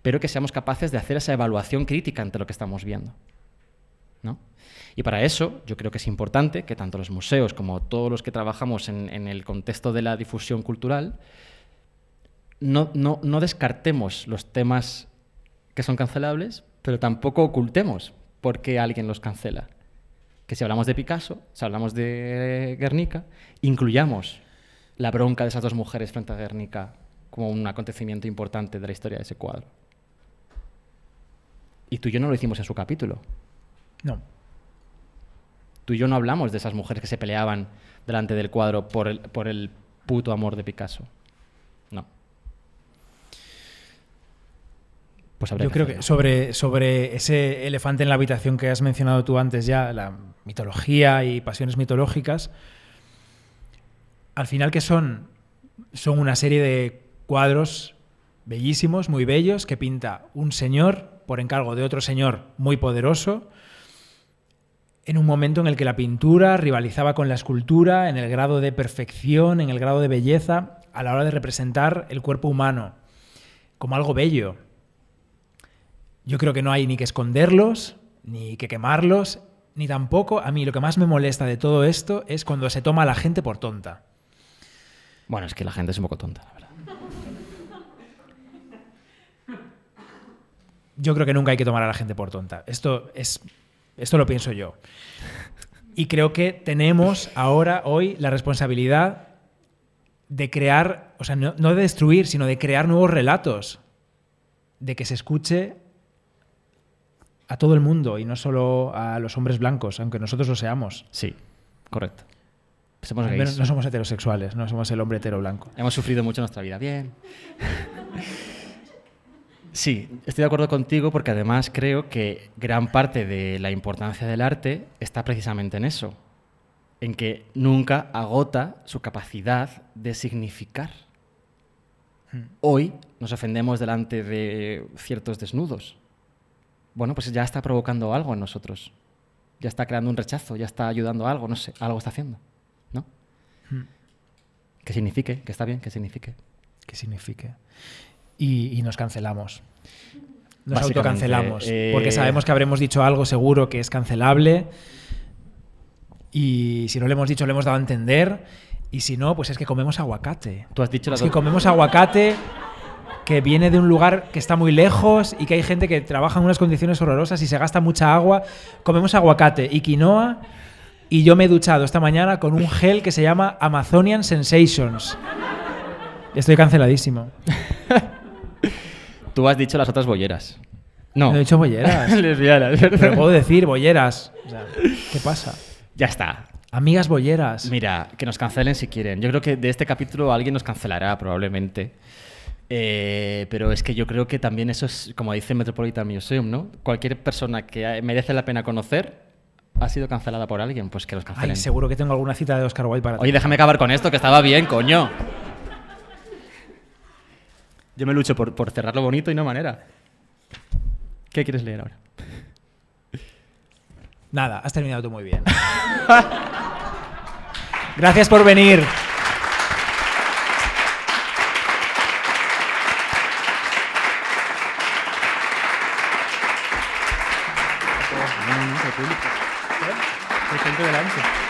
pero que seamos capaces de hacer esa evaluación crítica ante lo que estamos viendo. ¿no? Y para eso yo creo que es importante que tanto los museos como todos los que trabajamos en, en el contexto de la difusión cultural no, descartemos los temas que son cancelables, pero tampoco ocultemos por qué alguien los cancela. Que si hablamos de Picasso, si hablamos de Guernica, incluyamos la bronca de esas dos mujeres frente a Guernica como un acontecimiento importante de la historia de ese cuadro. Y tú y yo no lo hicimos en su capítulo. No. Tú y yo no hablamos de esas mujeres que se peleaban delante del cuadro por el puto amor de Picasso. Pues Yo creo que sobre, sobre ese elefante en la habitación que has mencionado tú antes ya, la mitología y pasiones mitológicas, al final que son, son una serie de cuadros bellísimos, muy bellos, que pinta un señor por encargo de otro señor muy poderoso, en un momento en el que la pintura rivalizaba con la escultura en el grado de perfección, en el grado de belleza, a la hora de representar el cuerpo humano como algo bello, yo creo que no hay ni que esconderlos, ni que quemarlos, ni tampoco, a mí lo que más me molesta de todo esto es cuando se toma a la gente por tonta. Bueno, es que la gente es un poco tonta, la verdad. Yo creo que nunca hay que tomar a la gente por tonta. Esto, es, esto lo pienso yo. Y creo que tenemos ahora, hoy, la responsabilidad de crear, o sea, no, no de destruir, sino de crear nuevos relatos, de que se escuche a todo el mundo y no solo a los hombres blancos, aunque nosotros lo seamos. Sí, correcto. no somos heterosexuales, no somos el hombre hetero blanco. Hemos sufrido mucho en nuestra vida. Bien. Sí, estoy de acuerdo contigo porque además creo que gran parte de la importancia del arte está precisamente en eso, en que nunca agota su capacidad de significar. Mm. Hoy nos ofendemos delante de ciertos desnudos, bueno, pues ya está provocando algo en nosotros. Ya está creando un rechazo, ya está ayudando a algo, no sé, algo está haciendo, ¿no? Hmm. Que signifique, que está bien, que signifique. Que signifique. Y, nos cancelamos. Nos autocancelamos. Eh, porque sabemos que habremos dicho algo seguro que es cancelable. Y si no lo hemos dicho, lo hemos dado a entender. Y si no, pues es que comemos aguacate. Tú has dicho Es que comemos aguacate que viene de un lugar que está muy lejos y que hay gente que trabaja en unas condiciones horrorosas y se gasta mucha agua. Comemos aguacate y quinoa y yo me he duchado esta mañana con un gel que se llama Amazonian Sensations. Estoy canceladísimo. Tú has dicho las otras bolleras. No. no he dicho bolleras. Lesbianas, ¿verdad? Pero puedo decir bolleras. ¿Qué pasa? Ya está. Amigas bolleras. Mira, que nos cancelen si quieren. Yo creo que de este capítulo alguien nos cancelará probablemente. Eh, pero es que yo creo que también eso es, como dice Metropolitan Museum, ¿no? Cualquier persona que merece la pena conocer ha sido cancelada por alguien, pues que los cancelen. Ay, seguro que tengo alguna cita de Oscar Wilde para Oye, déjame acabar con esto, que estaba bien, coño. Yo me lucho por, por cerrarlo bonito y no manera. ¿Qué quieres leer ahora? Nada, has terminado tú muy bien. Gracias por venir. Danke.